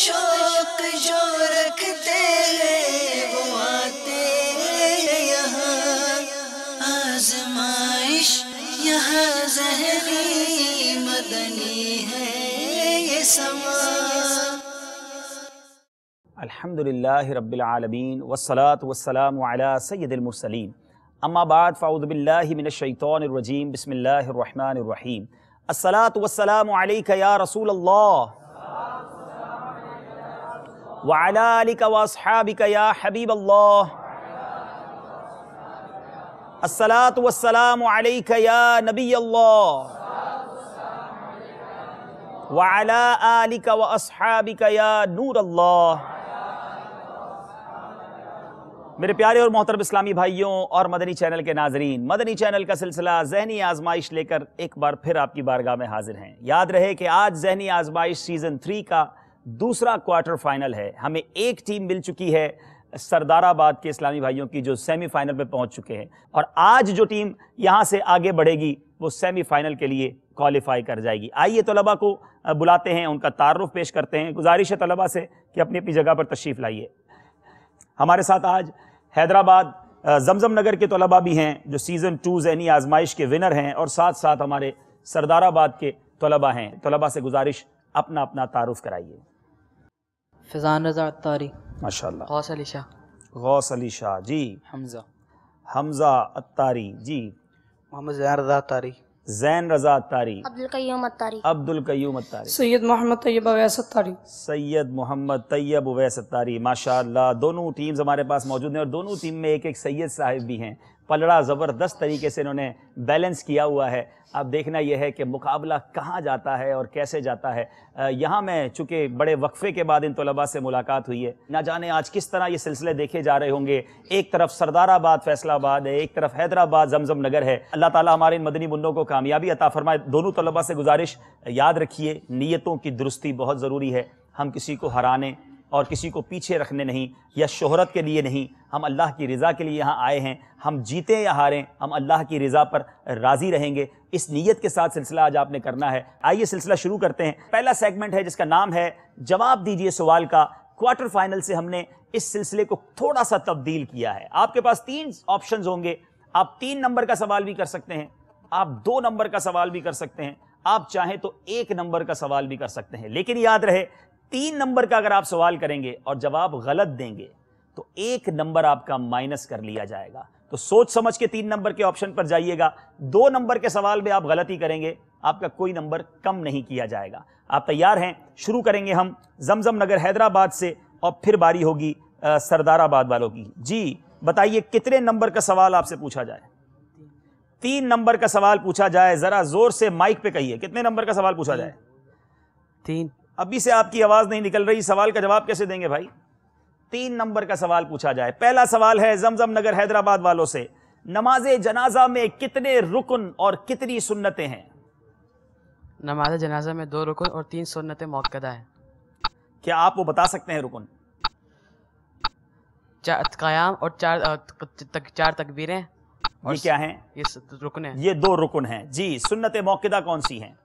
शोक जो रखते हैं वो आते हैं यहाँ आजमाइश यहाँ जहरी मदनी है ये समा العالمين والصلاة والسلام على سيد المرسلين اما بعد فاعوذ بالله من الشيطان الرجيم بسم الله الرحمن الرحيم अस्सलातु والسلام عليك يا रसूल الله मेरे प्यारे और मोहतरब इस्लामी भाइयों और मदनी चैनल के नाजरीन मदनी चैनल का सिलसिला जहनी आजमाइश लेकर एक बार फिर आपकी बारगाह में हाजिर हैं याद रहे कि आज जहनी आजमाइश सीज़न थ्री का दूसरा क्वार्टर फाइनल है हमें एक टीम मिल चुकी है सरदाराबाद के इस्लामी भाइयों की जो सेमीफाइनल में पहुंच चुके हैं और आज जो टीम यहां से आगे बढ़ेगी वो सेमीफाइनल के लिए क्वालिफाई कर जाएगी आइए तलबा को बुलाते हैं उनका तारुफ पेश करते हैं गुजारिश है तलबा से कि अपनी अपनी जगह पर तशरीफ़ लाइए हमारे साथ आज हैदराबाद जमजम नगर के तलबा भी हैं जो सीज़न टू जहनी आजमाइश के विनर हैं और साथ साथ हमारे सरदाराबाद के तलबा हैं तलबा से गुजारिश अपना अपना तारुफ कराइए फिजान रजा अतारी माशा गौस अली शाह गौस अली शाह जी हमज़ा हमज़ा अतारी जी मोहम्मद जैन रजा अतारी जैन रजा अतारी अब्दुल कयूम अतारी अब्दुल कयूम अतारी सैयद मोहम्मद तैयब अवैस अतारी सैयद मोहम्मद तैयब अवैस अतारी माशाल्लाह दोनों टीम्स हमारे पास मौजूद हैं और दोनों टीम में एक एक सैयद साहिब भी हैं पलड़ा ज़बरदस्त तरीके से इन्होंने बैलेंस किया हुआ है अब देखना यह है कि मुकाबला कहाँ जाता है और कैसे जाता है यहाँ मैं चूँकि बड़े वक्फ़े के बाद इन तलबा से मुलाकात हुई है ना जाने आज किस तरह ये सिलसिले देखे जा रहे होंगे एक तरफ सरदाराबाद फैसलाबाद है एक तरफ हैदराबाद जमजम नगर है अल्लाह ताली हमारे इन मदनी मुन्नों को कामयाबी अता फरमाए दोनों तलबा से गुजारिश याद रखिए नीयतों की दुरुस्ती बहुत ज़रूरी है हम किसी को हराने और किसी को पीछे रखने नहीं या शोहरत के लिए नहीं हम अल्लाह की रज़ा के लिए यहाँ आए हैं हम जीते या हारें हम अल्लाह की रज़ा पर राज़ी रहेंगे इस नीयत के साथ सिलसिला आज आपने करना है आइए सिलसिला शुरू करते हैं पहला सेगमेंट है जिसका नाम है जवाब दीजिए सवाल का क्वार्टर फाइनल से हमने इस सिलसिले को थोड़ा सा तब्दील किया है आपके पास तीन ऑप्शन होंगे आप तीन नंबर का सवाल भी कर सकते हैं आप दो नंबर का सवाल भी कर सकते हैं आप चाहें तो एक नंबर का सवाल भी कर सकते हैं लेकिन याद रहे तीन नंबर का अगर आप सवाल करेंगे और जवाब गलत देंगे तो एक नंबर आपका माइनस कर लिया जाएगा तो सोच समझ के तीन नंबर के ऑप्शन पर जाइएगा दो नंबर के सवाल में आप गलती करेंगे आपका कोई नंबर कम नहीं किया जाएगा आप तैयार हैं शुरू करेंगे हम जमजम नगर हैदराबाद से और फिर बारी होगी सरदाराबाद वालों की जी बताइए कितने नंबर का सवाल आपसे पूछा जाए तीन नंबर का सवाल पूछा जाए जरा जोर से माइक पे कहिए कितने नंबर का सवाल पूछा जाए तीन अभी से आपकी आवाज़ नहीं निकल रही सवाल का जवाब कैसे देंगे भाई तीन नंबर का सवाल पूछा जाए पहला सवाल है जमजम नगर हैदराबाद वालों से नमाज जनाजा में कितने रुकन और कितनी सुन्नतें हैं नमाज जनाजा में दो रुकन और तीन सुन्नतें मौकदा है क्या आप वो बता सकते हैं रुकन कयाम और चार तक, चार तकबीरें ये क्या हैं ये रुकन है ये दो रुकन हैं जी सुन्नत मौकदा कौन सी हैं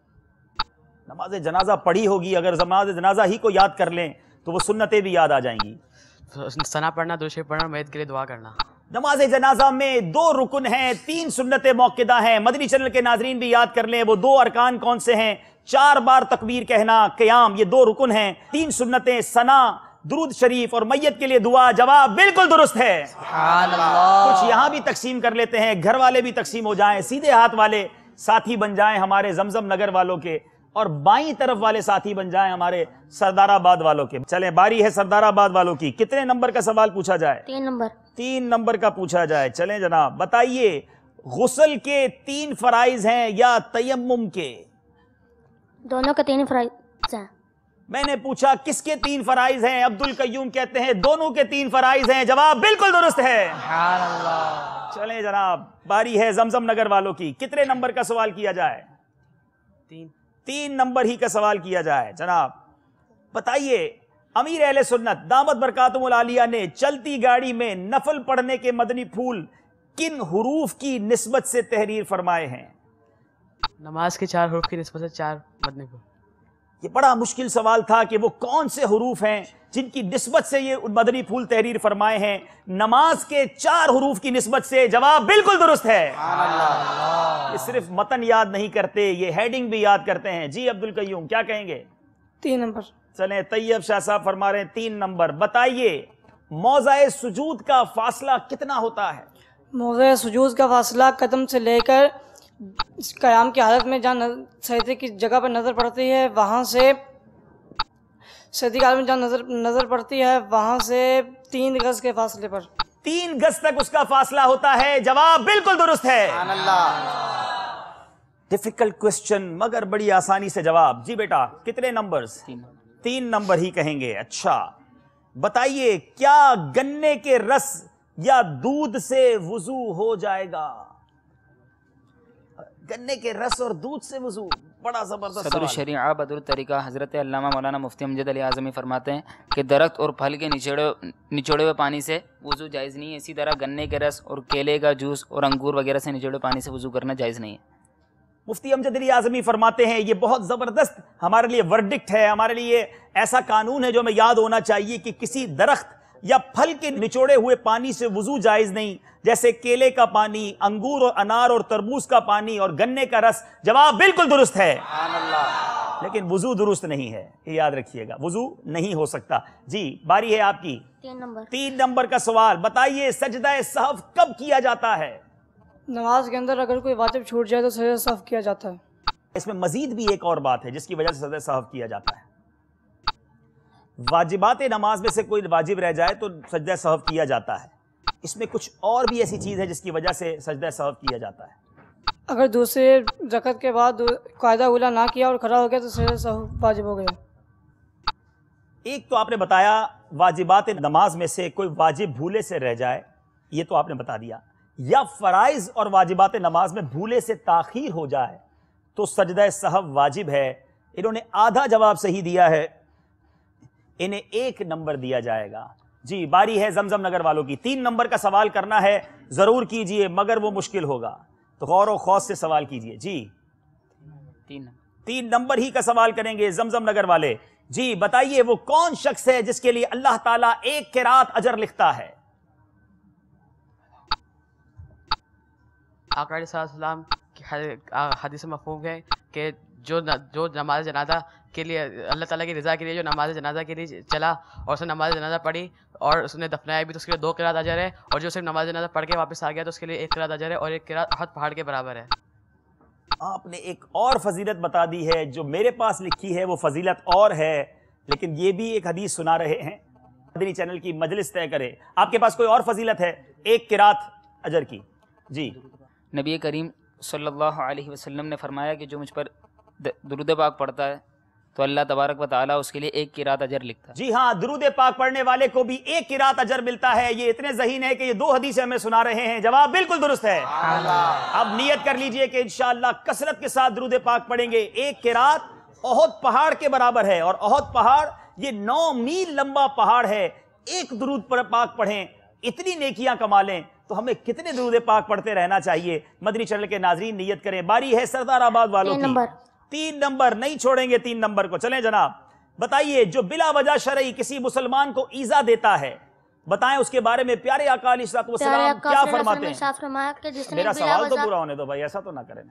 नमाज जनाजा पढ़ी होगी अगर नमाज जनाजा ही को याद कर लें तो वो सुन्नतें भी याद आ जाएंगी सना पढ़ना दूसरे पढ़ना मैद के लिए दुआ करना नमाज जनाजा में दो रुकन हैं तीन सुन्नत मौकदा हैं मदनी चैनल के नाजरीन भी याद कर लें वो दो अरकान कौन से हैं चार बार तकबीर कहना क्याम ये दो रुकन हैं तीन सुन्नतें सना दरुद शरीफ और मैयत के लिए दुआ जवाब बिल्कुल दुरुस्त है कुछ यहाँ भी तकसीम कर लेते हैं घर वाले भी तकसीम हो जाएं सीधे हाथ वाले साथी बन जाएं हमारे जमजम नगर वालों के और बाई तरफ वाले साथी बन जाए हमारे सरदाराबाद वालों के चले बारी है सरदाराबाद वालों की कितने नंबर का सवाल पूछा जाए तीन नंबर तीन नंबर का पूछा जाए चले जनाब बताइए गुसल के तीन फराइज हैं या तयम के दोनों के तीन फराइज हैं मैंने पूछा किसके तीन फराइज हैं अब्दुल कयूम कहते हैं दोनों के तीन फराइज हैं जवाब बिल्कुल दुरुस्त है चले जनाब बारी है जमजम नगर वालों की कितने नंबर का सवाल किया जाए तीन तीन नंबर ही का सवाल किया जाए जनाब बताइए अमीर अहले सुन्नत दामद आलिया ने चलती गाड़ी में नफल पढ़ने के मदनी फूल किन हरूफ की नस्बत से तहरीर फरमाए हैं नमाज के चार हरूफ की नस्बत से चार मदनी फूल ये बड़ा मुश्किल सवाल था कि वो कौन से हरूफ हैं जिनकी नस्बत से ये मदनी फूल तहरीर फरमाए हैं नमाज के चार हरूफ की नस्बत से जवाब बिल्कुल दुरुस्त है ये सिर्फ मतन याद नहीं करते ये हेडिंग भी याद करते हैं जी अब्दुल कयूम क्या कहेंगे तीन नंबर चले तैयब शाह साहब फरमा रहे हैं तीन नंबर बताइए मोजा सुजूद का फासला कितना होता है मोजा सुजूद का फासला कदम से लेकर कयाम की हालत में जहाँ सैदे की जगह पर नज़र पड़ती है वहाँ से सैदी काल में जहाँ नज़र नज़र पड़ती है वहाँ से तीन गज के फासले पर तीन गज तक उसका फासला होता है जवाब बिल्कुल दुरुस्त है डिफिकल्ट क्वेश्चन मगर बड़ी आसानी से जवाब जी बेटा कितने नंबर्स तीन नंबर ही कहेंगे अच्छा बताइए क्या गन्ने के रस या दूध से वजू हो जाएगा गन्ने के रस और दूध से वजू बड़ा ज़बरदस्त सदर शरीआ बदर तरीका हज़रत अल्लामा मौलाना मुफ्ती अमजद अली आज़मी फरमाते हैं कि दरख्त और फल के निचोड़े निचोड़े हुए पानी से वज़ू जायज़ नहीं है इसी तरह गन्ने के रस और केले का जूस और अंगूर वगैरह से निचोड़े पानी से वज़ू करना जायज़ नहीं है मुफ्ती अमजद अली आज़मी फरमाते हैं ये बहुत ज़बरदस्त हमारे लिए वर्डिक्ट है हमारे लिए ऐसा कानून है जो हमें याद होना चाहिए कि किसी दरख्त या फल के निचोड़े हुए पानी से वजू जायज नहीं जैसे केले का पानी अंगूर और अनार और तरबूज का पानी और गन्ने का रस जवाब बिल्कुल दुरुस्त है लेकिन वजू दुरुस्त नहीं है ये याद रखिएगा वजू नहीं हो सकता जी बारी है आपकी तीन नंबर तीन नंबर का सवाल बताइए सजदा सहफ कब किया जाता है नमाज के अंदर अगर कोई वाजिब छूट जाए तो सजदा सहफ किया जाता है इसमें मजीद भी एक और बात है जिसकी वजह से सजदा सहफ किया जाता है वाजिबात नमाज में से कोई वाजिब रह जाए तो सजद सहव किया जाता है इसमें कुछ और भी ऐसी चीज़ है जिसकी वजह से सजद सहव किया जाता है अगर दूसरे रकत के बाद कायदा उला ना किया और खड़ा हो गया तो सहव वाजिब हो गया एक तो आपने बताया वाजिबात नमाज में से कोई वाजिब भूले से रह जाए ये तो आपने बता दिया या फ़राइज़ और वाजिबात नमाज में भूले से ताखीर हो जाए तो सजद सहब वाजिब है इन्होंने आधा जवाब सही दिया है इन्हें एक नंबर दिया जाएगा जी बारी है जमजम नगर वालों की तीन नंबर का सवाल करना है जरूर कीजिए मगर वो मुश्किल होगा तो गौर व खौस से सवाल कीजिए जी तीन तीन नंबर ही का सवाल करेंगे जमजम नगर वाले जी बताइए वो कौन शख्स है जिसके लिए अल्लाह ताला एक के रात अजर लिखता है आकाम की हदीस मफहूम है कि जो न, जो नमाज जनाजा के लिए अल्लाह ताला की रज़ा के लिए जो नमाज जनाजा के लिए चला और उसने नमाज जनाजा पढ़ी और उसने दफनाया भी तो उसके लिए दो किरात अजर है और जो सिर्फ नमाज जनाजा पढ़ के वापस आ गया तो उसके लिए एक किरात अजर है और एक किरात अहद पहाड़ के बराबर है आपने एक और फजीलत बता दी है जो मेरे पास लिखी है वो फजीलत और है लेकिन ये भी एक हदीस सुना रहे हैं मदनी चैनल की मजलिस तय करे आपके पास कोई और फजीलत है एक किरात अजर की जी नबी करीम सल्लल्लाहु अलैहि वसल्लम ने फरमाया कि जो मुझ पर दरुद पाक पढ़ता है तो अल्लाह तबारक वाली उसके लिए एक किरात अजर लिखता जी हाँ दरूद पाक पढ़ने वाले को भी एक किरात अजर मिलता है ये इतने जहीन है कि ये दो हदीसें हमें सुना रहे हैं जवाब बिल्कुल दुरुस्त है अब नियत कर लीजिए कि इनशाला कसरत के साथ दरूद पाक पढ़ेंगे एक किरात ओहद पहाड़ के बराबर है और ओहद पहाड़ ये नौ मील लंबा पहाड़ है एक दरूद पर पाक पढ़ें इतनी नेकियां कमा लें तो हमें कितने दरूद पाक पढ़ते रहना चाहिए मदनी चैनल के नाजरीन नियत करें बारी है सरदार आबाद वालों की तीन नंबर नहीं छोड़ेंगे तीन नंबर को चलें जनाब बताइए जो बिला वजह शरई किसी मुसलमान को ईजा देता है बताएं उसके बारे में प्यारे अकाली सलाम क्या फरमाते हैं मेरा सवाल तो पूरा होने दो भाई ऐसा तो ना करें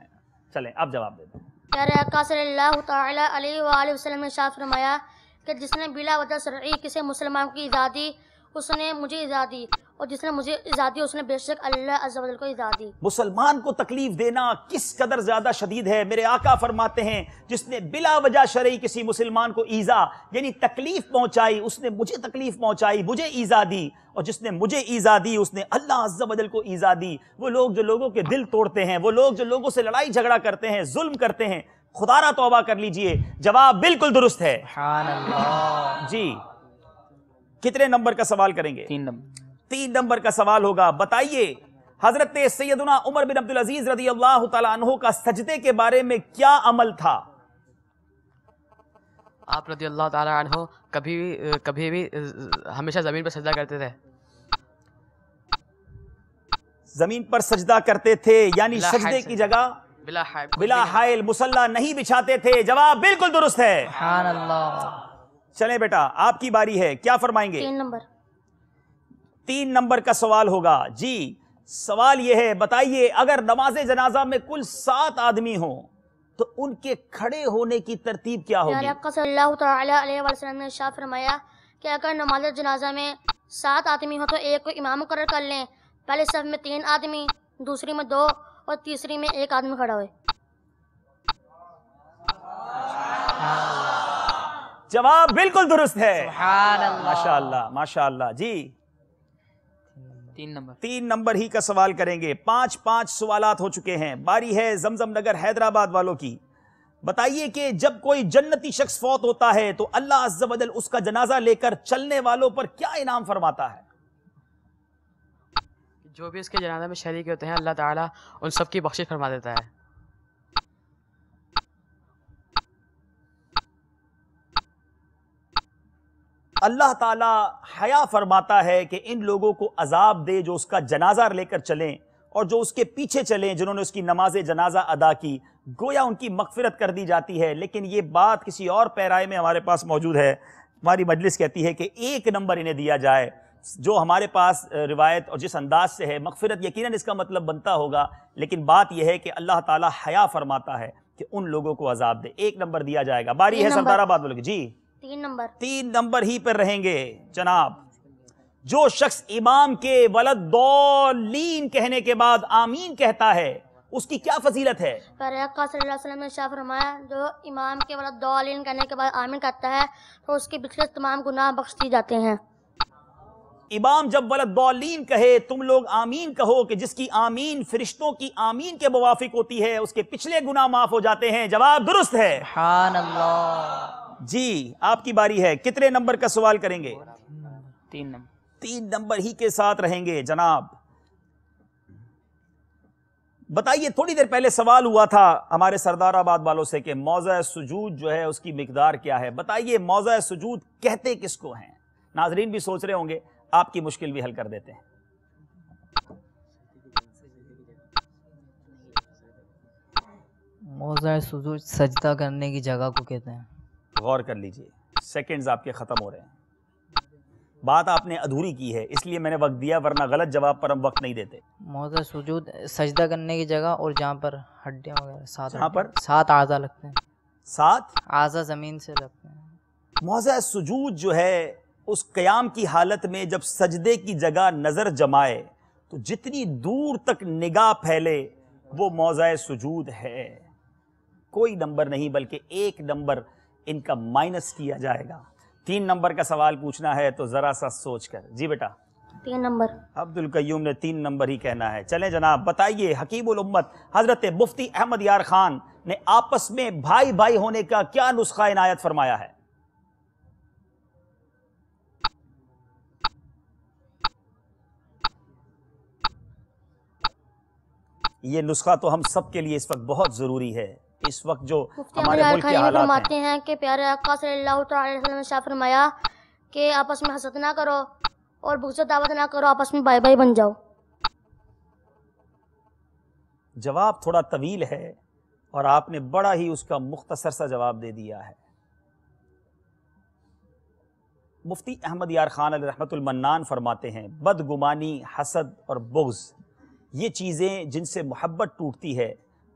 चलें आप जवाब दे दो प्यारे अकाल फरमाया कि जिसने बिला वजह शरई किसी मुसलमान को ईजा दी उसने मुझे इजा दी और जिसने मुझे इजा दी उसने बेशक अल्लाह अजल को इजा दी मुसलमान को तकलीफ देना किस कदर ज्यादा शदीद है मेरे आका फरमाते हैं जिसने बिला वजह शरई किसी मुसलमान को ईजा यानी तकलीफ पहुंचाई उसने मुझे तकलीफ पहुंचाई मुझे ईजा दी और जिसने मुझे ईजा दी उसने अल्लाह अज्जल को ईजा दी वो लोग जो लोगों के दिल तोड़ते हैं वो लोग जो लोगों से लड़ाई झगड़ा करते हैं जुल्म करते हैं खुदारा तोबा कर लीजिए जवाब बिल्कुल दुरुस्त है जी कितने नंबर का सवाल करेंगे तीन नंबर तीन नंबर का सवाल होगा बताइए हजरत सैदना उमर बिन अब्दुल अजीज रजी अल्लाह तहो का सजदे के बारे में क्या अमल था आप रजी अल्लाह तहो कभी भी कभी भी हमेशा जमीन पर सजदा करते थे जमीन पर सजदा करते थे यानी सजदे की जगह बिला हायल मुसल्ला नहीं बिछाते थे जवाब बिल्कुल दुरुस्त है चले बेटा आपकी बारी है क्या फरमाएंगे तीन नंबर तीन नंबर का सवाल होगा जी सवाल यह है बताइए अगर नमाज जनाजा में कुल सात आदमी हो तो उनके खड़े होने की तरतीब क्या होगी फरमाया कि अगर नमाज जनाजा में सात आदमी हो तो एक को इमाम मुकर कर लें पहले सब में तीन आदमी दूसरी में दो और तीसरी में एक आदमी खड़ा हुए जवाब बिल्कुल दुरुस्त है माशाल्लाह माशाल्लाह जी तीन नंबर तीन नंबर ही का सवाल करेंगे पांच पांच सवालात हो चुके हैं बारी है जमजम नगर हैदराबाद वालों की बताइए कि जब कोई जन्नती शख्स फौत होता है तो अल्लाह अज्जल उसका जनाजा लेकर चलने वालों पर क्या इनाम फरमाता है जो भी उसके जनाजा में शरीक होते हैं अल्लाह ताला उन की बख्शिश फरमा देता है अल्लाह ताला हया फरमाता है कि इन लोगों को अजाब दे जो उसका जनाजा लेकर चलें और जो उसके पीछे चलें जिन्होंने उसकी नमाज जनाजा अदा की गोया उनकी मकफिरत कर दी जाती है लेकिन ये बात किसी और पैराए में हमारे पास मौजूद है हमारी मजलिस कहती है कि एक नंबर इन्हें दिया जाए जो हमारे पास रिवायत और जिस अंदाज से है मकफिरत यकीन इसका मतलब बनता होगा लेकिन बात यह है कि अल्लाह ताला हया फरमाता है कि उन लोगों को अजाब दे एक नंबर दिया जाएगा बारी है सरदाराबाद जी तीन नंबर तीन नंबर ही पर रहेंगे जनाब जो शख्स इमाम के वलद दौलीन कहने के बाद आमीन कहता है उसकी क्या फजीलत है ने फरमाया जो इमाम के वलद दौलीन कहने के बाद आमीन कहता है तो उसके पिछले तमाम गुनाह बख्श दिए जाते हैं इमाम जब वलद दौलीन कहे तुम लोग आमीन कहो कि जिसकी आमीन फरिश्तों की आमीन के मुवाफिक होती है उसके पिछले गुनाह माफ हो जाते हैं जवाब दुरुस्त है जी आपकी बारी है कितने नंबर का सवाल करेंगे तीन नंबर तीन नंबर ही के साथ रहेंगे जनाब बताइए थोड़ी देर पहले सवाल हुआ था हमारे सरदाराबाद वालों से कि मौजा सजूद जो है उसकी मकदार क्या है बताइए मौजा सजूद कहते किसको हैं नाजरीन भी सोच रहे होंगे आपकी मुश्किल भी हल कर देते हैं मौजा सजूद सजदा करने की जगह को कहते हैं गौर कर लीजिए सेकेंड्स आपके ख़त्म हो रहे हैं बात आपने अधूरी की है इसलिए मैंने वक्त दिया वरना गलत जवाब पर हम वक्त नहीं देते मोहतर सुजूद सजदा करने की जगह और जहाँ पर हड्डियाँ वगैरह सात यहाँ पर सात आज़ा लगते हैं सात आज़ा ज़मीन से लगते हैं मोजा सुजूद जो है उस क़याम की हालत में जब सजदे की जगह नज़र जमाए तो जितनी दूर तक निगाह फैले वो मौज़ सुजूद है कोई नंबर नहीं बल्कि एक नंबर इनका माइनस किया जाएगा तीन नंबर का सवाल पूछना है तो ज़रा सा सोच कर जी बेटा तीन नंबर अब्दुल कयूम ने तीन नंबर ही कहना है चले जनाब बताइए हकीबुल उम्मत हजरत मुफ्ती अहमद यार खान ने आपस में भाई भाई होने का क्या नुस्खा इनायत फरमाया है ये नुस्खा तो हम सब के लिए इस वक्त बहुत ज़रूरी है इस वक्त जो हमारे हैं कि प्यारे फरमाया कि आपस में हसत ना करो और बुगज दावत ना करो आपस में बाई बाई बन जाओ जवाब थोड़ा तवील है और आपने बड़ा ही उसका मुख्तसर सा जवाब दे दिया है मुफ्ती अहमद यार खान रहमतुल्मन्नान फरमाते हैं बदगुमानी हसद और बुग्ज़ ये चीज़ें जिनसे मोहब्बत टूटती है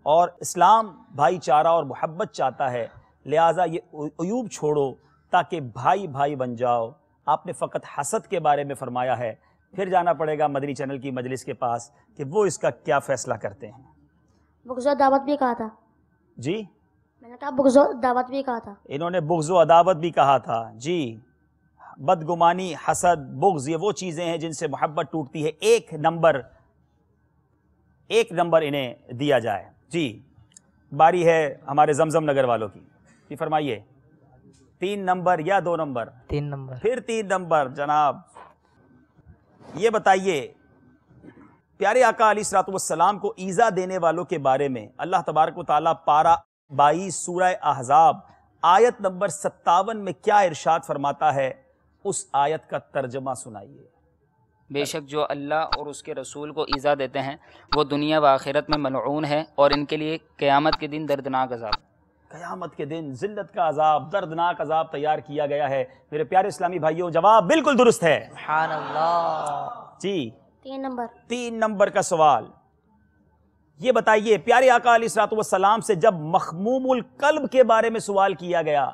और इस्लाम भाईचारा और मोहब्बत चाहता है लिहाजा ये अयूब छोड़ो ताकि भाई भाई बन जाओ आपने फ़कत हसद के बारे में फरमाया है फिर जाना पड़ेगा मदरी चैनल की मजलिस के पास कि वो इसका क्या फ़ैसला करते हैं बुगजो दावत भी कहा था जी मैंने कहा बुगजो दावत भी कहा था इन्होंने बुगजो अदावत भी कहा था जी बदगुमानी हसद बुग्ज ये वो चीज़ें हैं जिनसे मोहब्बत टूटती है एक नंबर एक नंबर इन्हें दिया जाए जी बारी है हमारे जमजम नगर वालों की जी फरमाइए तीन नंबर या दो नंबर तीन नंबर फिर तीन नंबर जनाब ये बताइए प्यारे आका अली सलाम को ईज़ा देने वालों के बारे में अल्लाह तबारक ताला पारा बाई सूर अहजाब आयत नंबर सत्तावन में क्या इरशाद फरमाता है उस आयत का तर्जमा सुनाइए बेशक जो अल्लाह और उसके रसूल को ईज़ा देते हैं वो दुनिया व आखिरत में मलून है और इनके लिए क़्यामत के दिन दर्दनाक अजाब क़्यामत के दिन जिल्लत का अजाब दर्दनाक अजाब तैयार किया गया है मेरे प्यारे इस्लामी भाइयों जवाब बिल्कुल दुरुस्त है जी तीन नंबर तीन नंबर का सवाल ये बताइए प्यारे आका सलाम से जब मखमूमुल कल्ब के बारे में सवाल किया गया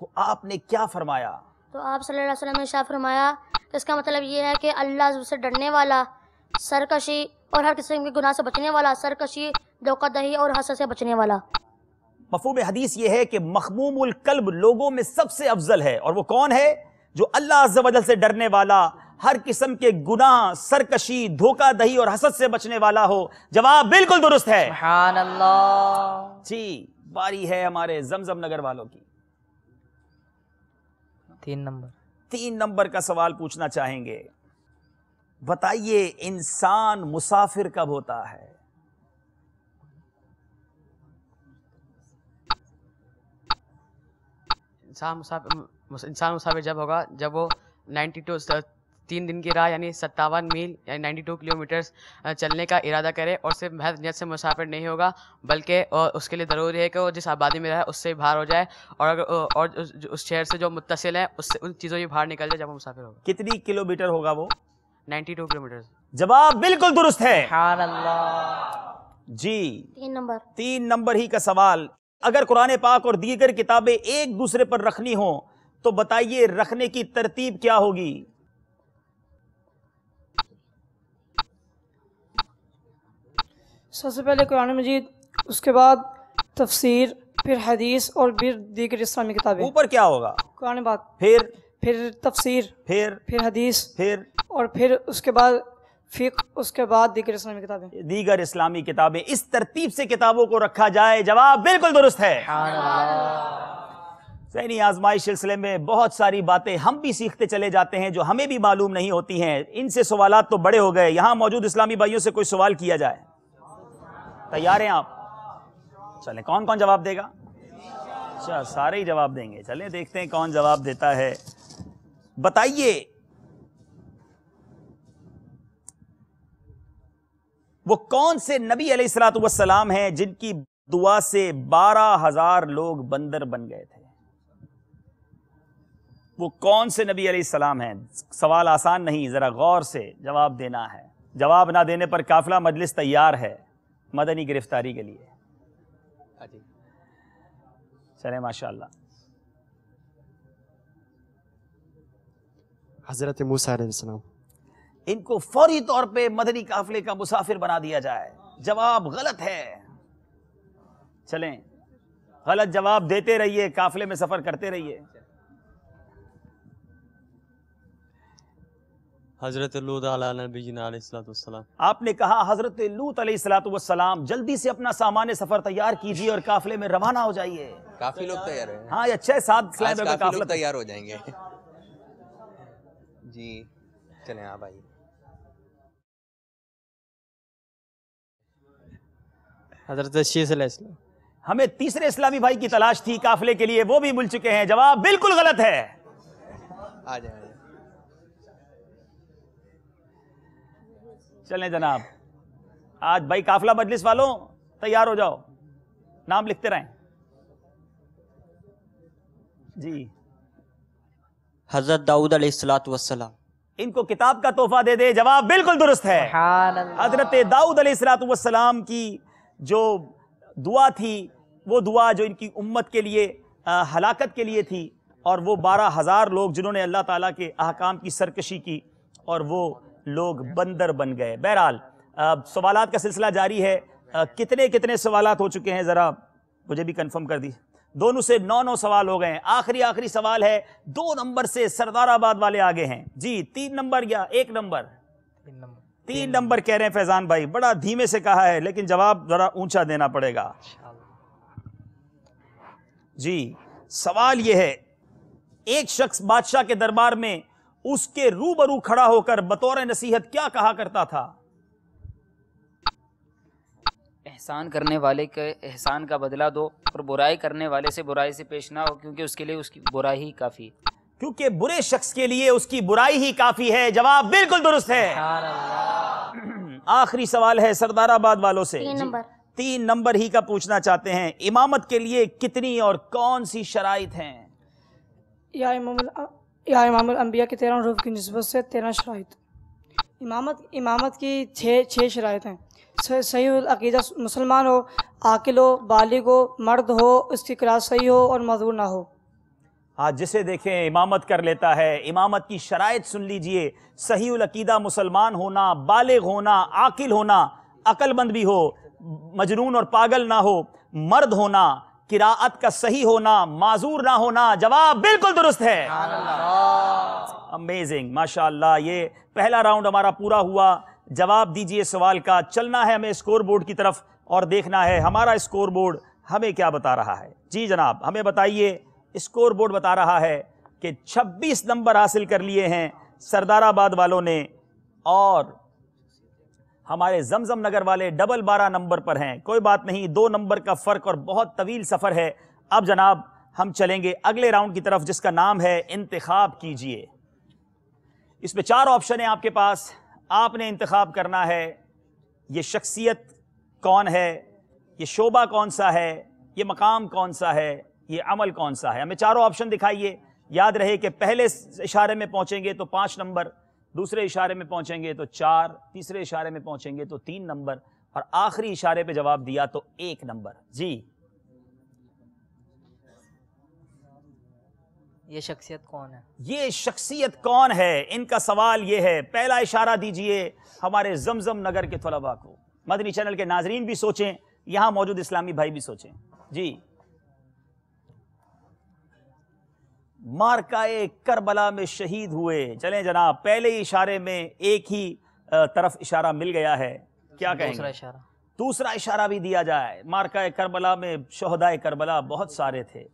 तो आपने क्या फरमाया तो आप सल्लल्लाहु अलैहि वसल्लम ने शाह फरमाया तो इसका मतलब ये है कि अल्लाह से डरने वाला सरकशी और हर किस्म के गुनाह से बचने वाला सरकशी दही और हंस से बचने वाला मफहम हदीस ये है कि मखमूम कल्ब लोगों में सबसे अफजल है और वो कौन है जो अल्लाह वजल से डरने वाला हर किस्म के गुनाह सरकशी धोखा दही और हसद से बचने वाला हो जवाब बिल्कुल दुरुस्त है जी बारी है हमारे जमजम नगर वालों की तीन नंबर तीन नंबर का सवाल पूछना चाहेंगे बताइए इंसान मुसाफिर कब होता है इंसान मुसाफिर इंसान मुसाफिर जब होगा जब वो 92 टू तीन दिन की राह यानी सत्तावन मील यानी नाइन्टी टू किलोमीटर्स चलने का इरादा करे और सिर्फ महज नियत से मुसाफिर नहीं होगा बल्कि उसके लिए ज़रूरी है कि वो जिस आबादी में रहे उससे बाहर हो जाए और अगर और उस शहर से जो मुतसिल है उससे उन चीज़ों की बाहर निकल जाए जब वो मुसाफिर होगा कितनी किलोमीटर होगा वो नाइन्टी टू किलोमीटर जवाब बिल्कुल दुरुस्त है जी तीन नंबर तीन नंबर ही का सवाल अगर कुरान पाक और दीगर किताबें एक दूसरे पर रखनी हो तो बताइए रखने की तरतीब क्या होगी सबसे पहले कुरान मजीद उसके बाद तफसीर फिर हदीस और फिर दीगर इस्लामी किताबें ऊपर क्या होगा कुरान बात फिर फिर तफसीर फिर फिर हदीस फिर और फिर उसके बाद फिक उसके बाद दीगर इस्लामी किताबें दीगर इस्लामी किताबें इस तरतीब से किताबों को रखा जाए जवाब बिल्कुल दुरुस्त है सैनी आजमाई सिलसिले में बहुत सारी बातें हम भी सीखते चले जाते हैं जो हमें भी मालूम नहीं होती हैं इनसे सवाल तो बड़े हो गए यहाँ मौजूद इस्लामी भाइयों से कोई सवाल किया जाए तैयार हैं आप चलें कौन कौन जवाब देगा अच्छा सारे ही जवाब देंगे चलें देखते हैं कौन जवाब देता है बताइए वो कौन से नबी अलैहिस्सलाम हैं जिनकी दुआ से बारह हजार लोग बंदर बन गए थे वो कौन से नबी अलैहिस्सलाम हैं सवाल आसान नहीं ज़रा गौर से जवाब देना है जवाब ना देने पर काफिला मजलिस तैयार है मदनी गिरफ्तारी के लिए हाँ चले माशाल्लाह हज़रत मूसा इनको फौरी तौर पे मदनी काफिले का मुसाफिर बना दिया जाए जवाब गलत है चलें गलत जवाब देते रहिए काफिले में सफ़र करते रहिए हज़रत लूत अलैहिस्सलाम आपने कहा हज़रत लूत अलैहिस्सलाम जल्दी से अपना सामान्य सफ़र तैयार कीजिए और काफिले में रवाना हो जाइए काफ़ी लोग तैयार हैं हाँ ये छः सात स्लैब में काफिला तो। तैयार हो जाएंगे जी चले आप आइए हज़रत शीस हमें तीसरे इस्लामी भाई की तलाश थी काफिले के लिए वो भी मिल चुके हैं जवाब बिल्कुल गलत है आ जाए चलें जनाब आज भाई काफिला मजलिस वालों तैयार हो जाओ नाम लिखते रहें जी हजरत दाऊद अलैहिस्सलाम इनको किताब का तोहफा दे दे जवाब बिल्कुल दुरुस्त है हजरत दाऊद अलैहिस्सलाम की जो दुआ थी वो दुआ जो इनकी उम्मत के लिए आ, हलाकत के लिए थी और वो बारह हज़ार लोग जिन्होंने अल्लाह ताला के अहकाम की सरकशी की और वो लोग बंदर बन गए बहरहाल सवाल का सिलसिला जारी है आ, कितने कितने सवाल हो चुके हैं ज़रा मुझे भी कंफर्म कर दी दोनों से नौ नौ सवाल हो गए हैं आखिरी आखिरी सवाल है दो नंबर से सरदाराबाद वाले आगे हैं जी तीन नंबर या एक नंबर तीन नंबर कह रहे हैं फैजान भाई बड़ा धीमे से कहा है लेकिन जवाब जरा ऊंचा देना पड़ेगा जी सवाल यह है एक शख्स बादशाह के दरबार में उसके रूबरू खड़ा होकर बतौर नसीहत क्या कहा करता था एहसान करने वाले के एहसान का बदला दो और बुराई करने वाले से बुराई से पेश ना हो क्योंकि उसके लिए उसकी बुराई ही काफ़ी क्योंकि बुरे शख्स के लिए उसकी बुराई ही काफ़ी है जवाब बिल्कुल दुरुस्त है आखिरी सवाल है सरदाराबाद वालों से तीन नंबर तीन नंबर ही का पूछना चाहते हैं इमामत के लिए कितनी और कौन सी शराइत हैं या इमाम या इमाम अम्बिया के तेरह रूफ की नस्बत से तेरह शराइ इमामत इमामत की छः छः शराइत हैं सही अकीदा मुसलमान हो आकिल हो बालिग हो मर्द हो उसकी क्लास सही हो और मजबूर ना हो हाँ जिसे देखें इमामत कर लेता है इमामत की शराइत सुन लीजिए सही अकीदा मुसलमान होना बालिग होना आकिल होना अकलमंद भी हो मजनून और पागल ना हो मर्द होना किरात का सही होना माजूर ना होना जवाब बिल्कुल दुरुस्त है अमेजिंग माशाल्लाह ये पहला राउंड हमारा पूरा हुआ जवाब दीजिए सवाल का चलना है हमें स्कोर बोर्ड की तरफ और देखना है हमारा स्कोर बोर्ड हमें क्या बता रहा है जी जनाब हमें बताइए स्कोर बोर्ड बता रहा है कि 26 नंबर हासिल कर लिए हैं सरदाराबाद वालों ने और हमारे जमजम नगर वाले डबल बारह नंबर पर हैं कोई बात नहीं दो नंबर का फ़र्क और बहुत तवील सफ़र है अब जनाब हम चलेंगे अगले राउंड की तरफ जिसका नाम है इंतखब कीजिए इसमें चार ऑप्शन है आपके पास आपने इंतखब करना है ये शख्सियत कौन है ये शोबा कौन सा है ये मकाम कौन सा है ये अमल कौन सा है हमें चारों ऑप्शन दिखाइए याद रहे कि पहले इशारे में पहुंचेंगे तो पाँच नंबर दूसरे इशारे में पहुंचेंगे तो चार तीसरे इशारे में पहुंचेंगे तो तीन नंबर और आखिरी इशारे पे जवाब दिया तो एक नंबर जी ये शख्सियत कौन है ये शख्सियत कौन है इनका सवाल ये है पहला इशारा दीजिए हमारे जमजम नगर के तलबा को मदनी चैनल के नाजरीन भी सोचें यहाँ मौजूद इस्लामी भाई भी सोचें जी मारकाए करबला में शहीद हुए चलें जनाब पहले इशारे में एक ही तरफ इशारा मिल गया है क्या कहें दूसरा इशारा दूसरा इशारा भी दिया जाए मारकाए करबला में शहदाए करबला बहुत सारे थे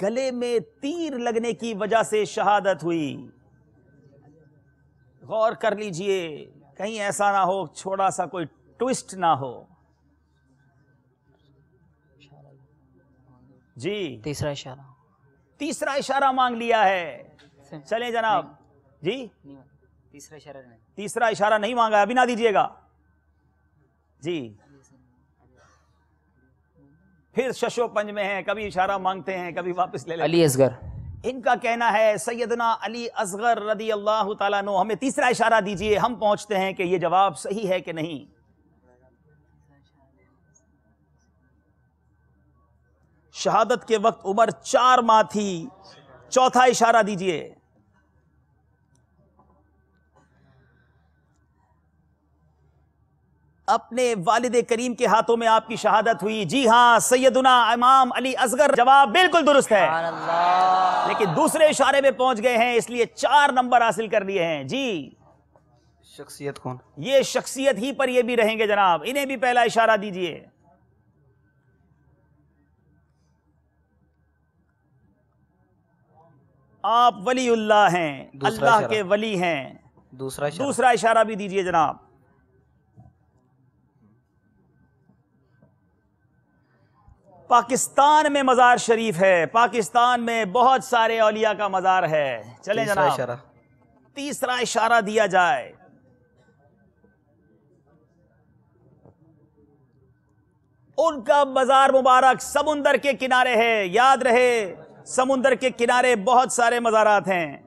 गले में तीर लगने की वजह से शहादत हुई गौर कर लीजिए कहीं ऐसा ना हो छोटा सा कोई ट्विस्ट ना हो जी तीसरा इशारा तीसरा इशारा मांग लिया है चले जनाब जी तीसरा इशारा नहीं तीसरा इशारा नहीं मांगा अभी ना दीजिएगा जी फिर शशोपंज में है कभी इशारा मांगते हैं कभी वापस ले लेते अली असगर इनका कहना है सैदना अली असगर रदी अल्लाह तला हमें तीसरा इशारा दीजिए हम पहुंचते हैं कि ये जवाब सही है कि नहीं शहादत के वक्त उम्र चार माह थी चौथा इशारा दीजिए अपने वालिद करीम के हाथों में आपकी शहादत हुई जी हाँ सैयदुना इमाम अली असगर जवाब बिल्कुल दुरुस्त है लेकिन दूसरे इशारे में पहुंच गए हैं इसलिए चार नंबर हासिल कर लिए हैं जी शख्सियत कौन ये शख्सियत ही पर ये भी रहेंगे जनाब इन्हें भी पहला इशारा दीजिए आप वली हैं अल्लाह के वली हैं दूसरा इशारा दूसरा इशारा भी दीजिए जनाब पाकिस्तान में मज़ार शरीफ है पाकिस्तान में बहुत सारे अलिया का मज़ार है चले जनाब इशारा तीसरा इशारा दिया जाए उनका मजार मुबारक समुंदर के किनारे है याद रहे समुंदर के किनारे बहुत सारे मज़ारात हैं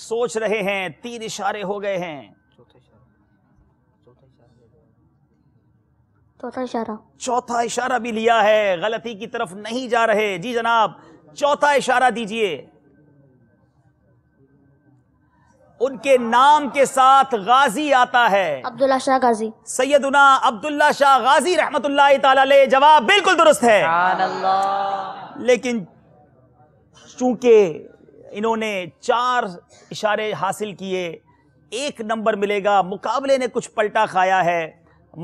सोच रहे हैं तीन इशारे हो गए हैं चौथा इशारा चौथा इशारा भी लिया है गलती की तरफ नहीं जा रहे जी जनाब चौथा इशारा दीजिए उनके नाम के साथ गाजी आता है अब्दुल्ला शाह गाजी सैयदना अब्दुल्ला शाह गाजी रहमत जवाब बिल्कुल दुरुस्त है लेकिन चूंकि इन्होंने चार इशारे हासिल किए एक नंबर मिलेगा मुकाबले ने कुछ पलटा खाया है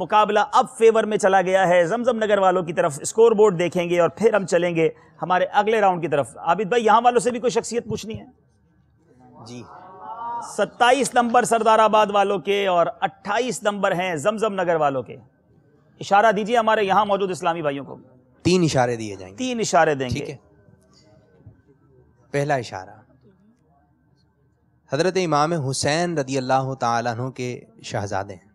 मुकाबला अब फेवर में चला गया है जमजम नगर वालों की तरफ स्कोर बोर्ड देखेंगे और फिर हम चलेंगे हमारे अगले राउंड की तरफ आबिद भाई यहाँ वालों से भी कोई शख्सियत पूछनी है जी सत्ताईस नंबर सरदाराबाद वालों के और अट्ठाईस नंबर हैं जमजम नगर वालों के इशारा दीजिए हमारे यहां मौजूद इस्लामी भाइयों को तीन इशारे दिए जाएंगे तीन इशारे देंगे ठीक है पहला इशारा हजरत इमाम हुसैन रदी अल्लाह तु के शहजादे हैं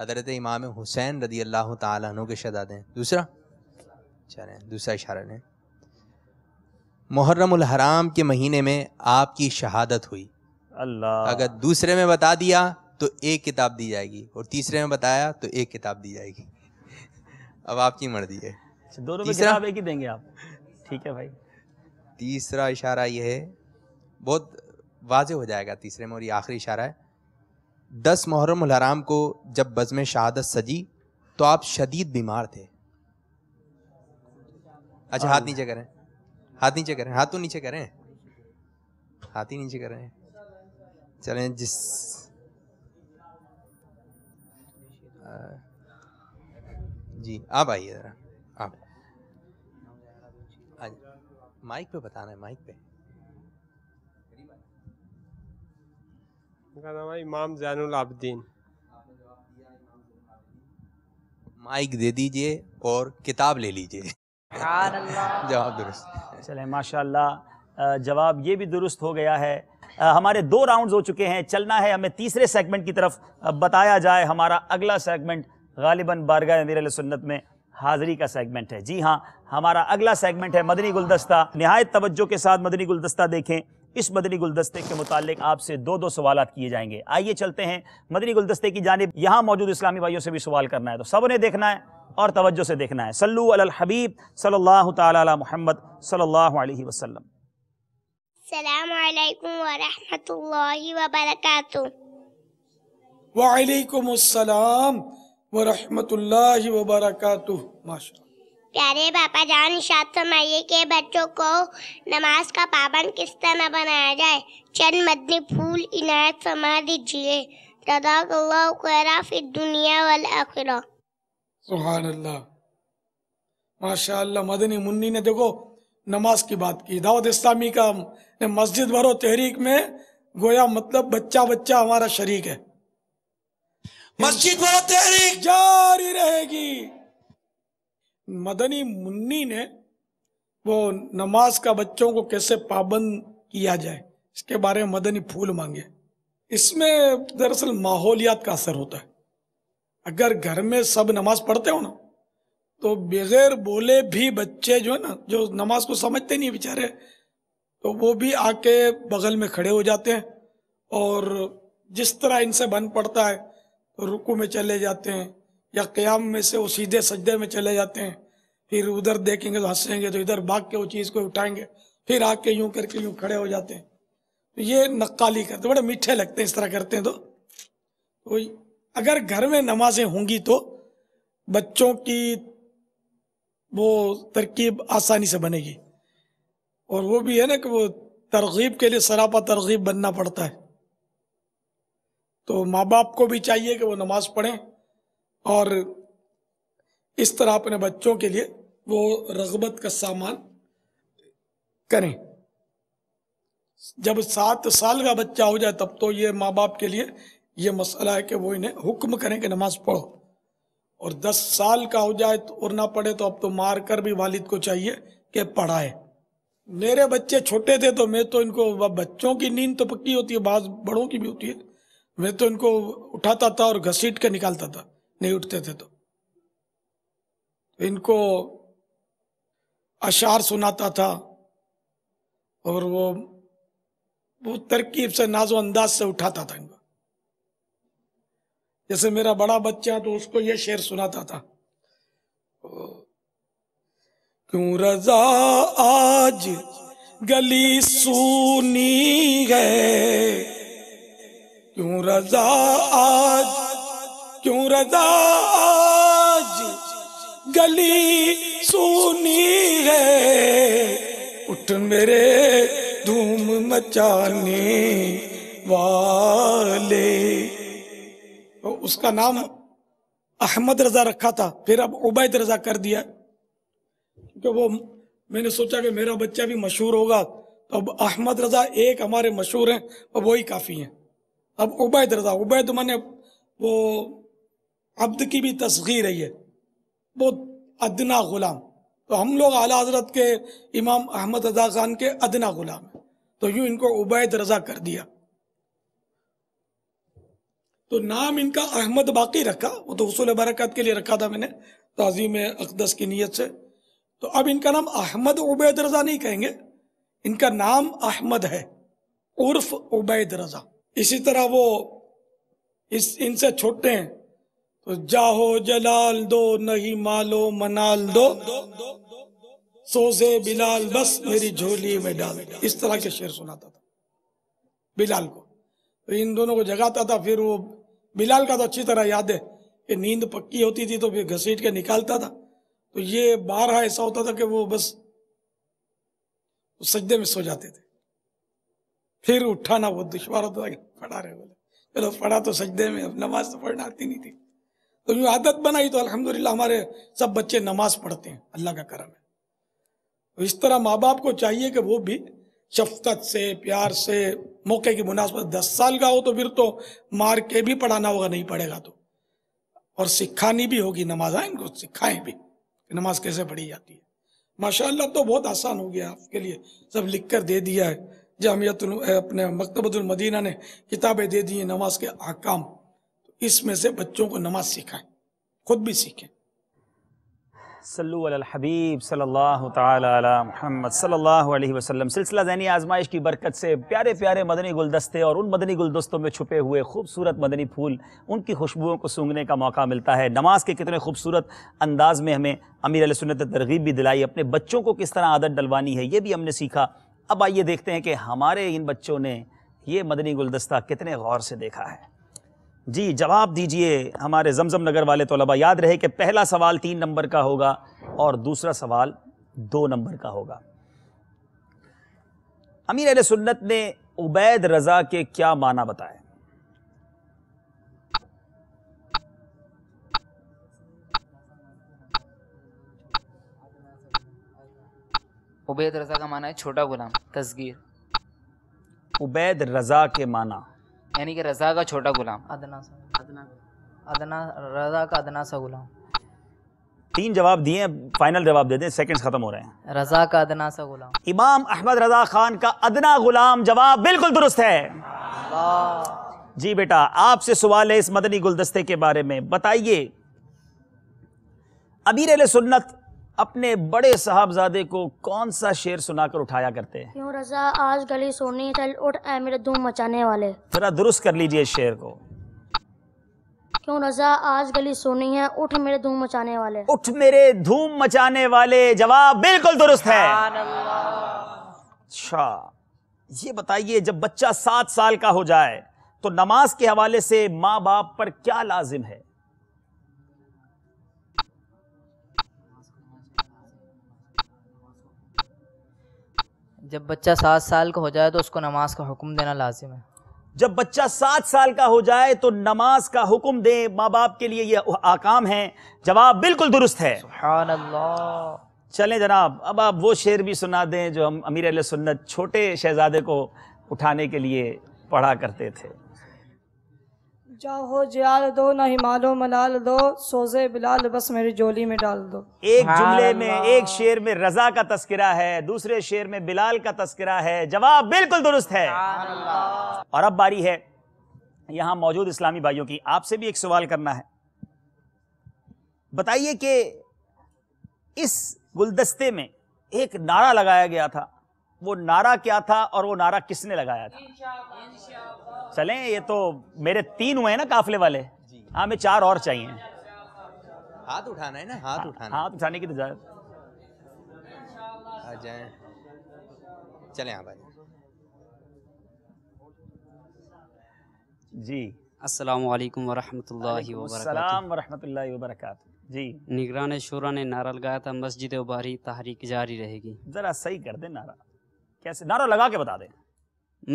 हजरत इमाम हुसैन रदी अल्लाह तु के शहजादे हैं दूसरा दूसरा इशारा लें मुहर्रम हराम के महीने में आपकी शहादत हुई अल्लाह अगर दूसरे में बता दिया तो एक किताब दी जाएगी और तीसरे में बताया तो एक किताब दी जाएगी अब आपकी मर्जी है अच्छा, दोनों तीसरा एक ही देंगे आप ठीक है भाई तीसरा इशारा यह है बहुत वाज हो जाएगा तीसरे में और ये आखिरी इशारा है दस मुहर्रम हराम को जब बज़म शहादत सजी तो आप शदीद बीमार थे अच्छा हाथ नीचे करें हाथ नीचे करें हाथ तो नीचे करें हाथ ही नीचे करें चलें जिस जी आप आइए ज़रा आप माइक पे बताना है माइक पे उनका नाम है इमाम जैनुल आबदीन माइक दे दीजिए और किताब ले लीजिए जवाब दुरुस्त चले माशा जवाब ये भी दुरुस्त हो गया है हमारे दो राउंड्स हो चुके हैं चलना है हमें तीसरे सेगमेंट की तरफ बताया जाए हमारा अगला सेगमेंट गालिबा बारगा अमीर सुन्नत में हाजिरी का सेगमेंट है जी हाँ हमारा अगला सेगमेंट है मदनी गुलदस्ता नहायत तवज्जो के साथ मदनी गुलदस्ता देखें इस मदनी गुलदस्ते के मुतालिक आपसे दो दो सवाल किए जाएंगे आइए चलते हैं मदनी गुलदस्ते की जानब यहाँ मौजूद इस्लामी भाइयों से भी सवाल करना है तो सब उन्हें देखना है اور توجہ سے دیکھنا ہے صلو علی الحبیب صلی اللہ تعالی علی محمد صلی اللہ علیہ وسلم السلام علیکم ورحمت اللہ وبرکاتہ وعلیکم السلام ورحمت اللہ وبرکاتہ ماشاءاللہ پیارے باپا جان اشارت فرمائیے کہ بچوں کو نماز کا پابند کس طرح بنایا جائے چند مدنی پھول عنایت فرما دیجیے جزاک اللہ خیرا فی الدنیا والآخرہ सुहान अल्लाह माशा मदनी मुन्नी ने देखो नमाज की बात की दावत इस्लामी का ने मस्जिद भरो तहरीक में गोया मतलब बच्चा बच्चा हमारा शरीक है मस्जिद भरो तहरीक जारी रहेगी मदनी मुन्नी ने वो नमाज का बच्चों को कैसे पाबंद किया जाए इसके बारे में मदनी फूल मांगे इसमें दरअसल माहौलियात का असर होता है अगर घर में सब नमाज पढ़ते हो ना तो बगैर बोले भी बच्चे जो है ना जो नमाज को समझते नहीं बेचारे तो वो भी आके बगल में खड़े हो जाते हैं और जिस तरह इनसे बन पड़ता है तो रुकू में चले जाते हैं या क्याम में से वो सीधे सजदे में चले जाते हैं फिर उधर देखेंगे तो हंसेंगे तो इधर भाग के वो चीज़ को उठाएंगे फिर आके यूं करके यूं खड़े हो जाते हैं तो ये नक्काली करते बड़े मीठे लगते हैं इस तरह करते हैं तो, तो अगर घर में नमाजें होंगी तो बच्चों की वो तरकीब आसानी से बनेगी और वो भी है ना कि वो तरगीब के लिए सरापा तरगीब बनना पड़ता है तो माँ बाप को भी चाहिए कि वो नमाज़ पढ़ें और इस तरह अपने बच्चों के लिए वो रगबत का सामान करें जब सात साल का बच्चा हो जाए तब तो ये माँ बाप के लिए ये मसला है कि वो इन्हें हुक्म करें कि नमाज पढ़ो और दस साल का हो जाए तो और ना पढ़े तो अब तो मार कर भी वालिद को चाहिए कि पढ़ाए मेरे बच्चे छोटे थे तो मैं तो इनको बच्चों की नींद तो पक्की होती है बाज बड़ों की भी होती है मैं तो इनको उठाता था और घसीट के निकालता था नहीं उठते थे तो इनको अशार सुनाता था और वो वो तरकीब से नाजो अंदाज से उठाता था इनको जैसे मेरा बड़ा बच्चा तो उसको ये शेर सुनाता था क्यों रजा आज गली सुनी है क्यों रजा आज क्यों रजा आज गली सुनी है उठ मेरे धूम मचाने वाले उसका नाम अहमद रजा रखा था फिर अब उबैद रजा कर दिया क्योंकि वो मैंने सोचा कि मेरा बच्चा भी मशहूर होगा तो अब अहमद रजा एक हमारे मशहूर हैं और वही काफ़ी हैं अब उबैद रजा उबैद मैंने वो अब्द की भी तस्गीर है वो बहुत अदना गुलाम तो हम लोग आला हजरत के इमाम अहमद रजा खान के अदना गुलाम हैं तो यूँ इनको उबैद रजा कर दिया तो नाम इनका अहमद बाकी रखा वो तो उसूल बरकत के लिए रखा था मैंने ताजीम अकदस की नीयत से तो अब इनका नाम अहमद उबैद रजा नहीं कहेंगे इनका नाम अहमद है उर्फ उबैद रजा इसी तरह वो इस इनसे छोटे हैं तो जाहो जलाल दो नहीं मालो मनाल दो सोजे बिलाल बस मेरी झोली में डाल इस तरह के शेर सुनाता था बिलाल को तो इन दोनों को जगाता था फिर वो बिलाल का तो अच्छी तरह याद है कि नींद पक्की होती थी तो फिर घसीट के निकालता था तो ये बारह ऐसा होता था कि वो बस सजदे में सो जाते थे फिर उठाना वो दुश्वार होता था पढ़ा रहे बोले चलो पढ़ा तो सजदे में अब नमाज तो पढ़ना आती नहीं थी तो जो आदत बनाई तो अल्हम्दुलिल्लाह हमारे सब बच्चे नमाज पढ़ते हैं अल्लाह का करम है तो इस तरह माँ बाप को चाहिए कि वो भी शफकत से प्यार से मौके की मुनासबत दस साल का हो तो फिर तो मार के भी पढ़ाना होगा नहीं पढ़ेगा तो और सिखानी भी होगी नमाज आए हाँ, इनको सिखाएं भी नमाज कैसे पढ़ी जाती है माशा तो बहुत आसान हो गया आपके लिए सब लिख कर दे दिया है जामियत अपने मकतबतुलमदीना ने किताबें दे दी हैं नमाज के आकाम तो इसमें से बच्चों को नमाज सिखाएं खुद भी सीखें सल्लु अल हबीब सल्लल्लाहु ताला अला मोहम्मद सल्लल्लाहु अलैहि वसल्लम सिलसिला जैनी आजमाइश की बरकत से प्यारे प्यारे मदनी गुलदस्ते और उन मदनी गुलदस्तों में छुपे हुए खूबसूरत मदनी फूल उनकी खुशबुओं को सूंघने का मौका मिलता है नमाज के कितने खूबसूरत अंदाज में हमें अमीर सुनत तरगीब भी दिलाई अपने बच्चों को किस तरह आदत डलवानी है ये भी हमने सीखा अब आइए देखते हैं कि हमारे इन बच्चों ने ये मदनी गुलदस्ता कितने गौर से देखा है जी जवाब दीजिए हमारे जमजम नगर वाले तलबा याद रहे कि पहला सवाल तीन नंबर का होगा और दूसरा सवाल दो नंबर का होगा अमीर अल सुन्नत ने उबैद रज़ा के क्या माना बताए उबैद रज़ा का माना है छोटा गुलाम तस्गीर उबैद रज़ा के माना यानी कि रज़ा का छोटा गुलाम अदना सा अदना रज़ा का अदना सा गुलाम तीन जवाब दिए फाइनल जवाब दे दें सेकंड्स खत्म हो रहे हैं रजा का अदना सा गुलाम इमाम अहमद रजा खान का अदना गुलाम जवाब बिल्कुल दुरुस्त है जी बेटा आपसे सवाल है इस मदनी गुलदस्ते के बारे में बताइए अमीर सुन्नत अपने बड़े साहबजादे को कौन सा शेर सुनाकर उठाया करते हैं क्यों रजा आज गली सोनी चल उठ ऐ मेरे धूम मचाने वाले जरा दुरुस्त कर लीजिए शेर को क्यों रजा आज गली सोनी है उठ मेरे धूम मचाने वाले उठ मेरे धूम मचाने वाले जवाब बिल्कुल दुरुस्त है अच्छा ये बताइए जब बच्चा सात साल का हो जाए तो नमाज के हवाले से माँ बाप पर क्या लाजिम है जब बच्चा सात साल का हो जाए तो उसको नमाज का हुक्म देना लाजिम है जब बच्चा सात साल का हो जाए तो नमाज का हुक्म दे माँ बाप के लिए ये आकाम है जवाब बिल्कुल दुरुस्त है चले जनाब अब आप वो शेर भी सुना दें जो हम अमीर सुन्नत छोटे शहजादे को उठाने के लिए पढ़ा करते थे चाहो जियाल दो ना हिमालो मलाल दो सोजे बिलाल बस मेरी जोली में डाल दो एक जुमले में एक शेर में रजा का तस्करा है दूसरे शेर में बिलाल का तस्करा है जवाब बिल्कुल दुरुस्त है और अब बारी है यहाँ मौजूद इस्लामी भाइयों की आपसे भी एक सवाल करना है बताइए कि इस गुलदस्ते में एक नारा लगाया गया था वो नारा क्या था और वो नारा किसने लगाया था चले ये तो मेरे तीन हुए ना काफले वाले हाँ हमें चार और चाहिए हाथ उठाना है ना हाथ हाँ, उठाना हाथ उठाने की तो आ जाए चले हाँ भाई जी अस्सलाम वालेकुम वरहमतुल्लाहि वबरकातुहू वरहमतुल्लाहि वबरकातुहू जी निगरान शूरा ने नारा लगाया था मस्जिद उबारी तहरीक जारी रहेगी ज़रा सही कर दे नारा कैसे नारा लगा के बता दे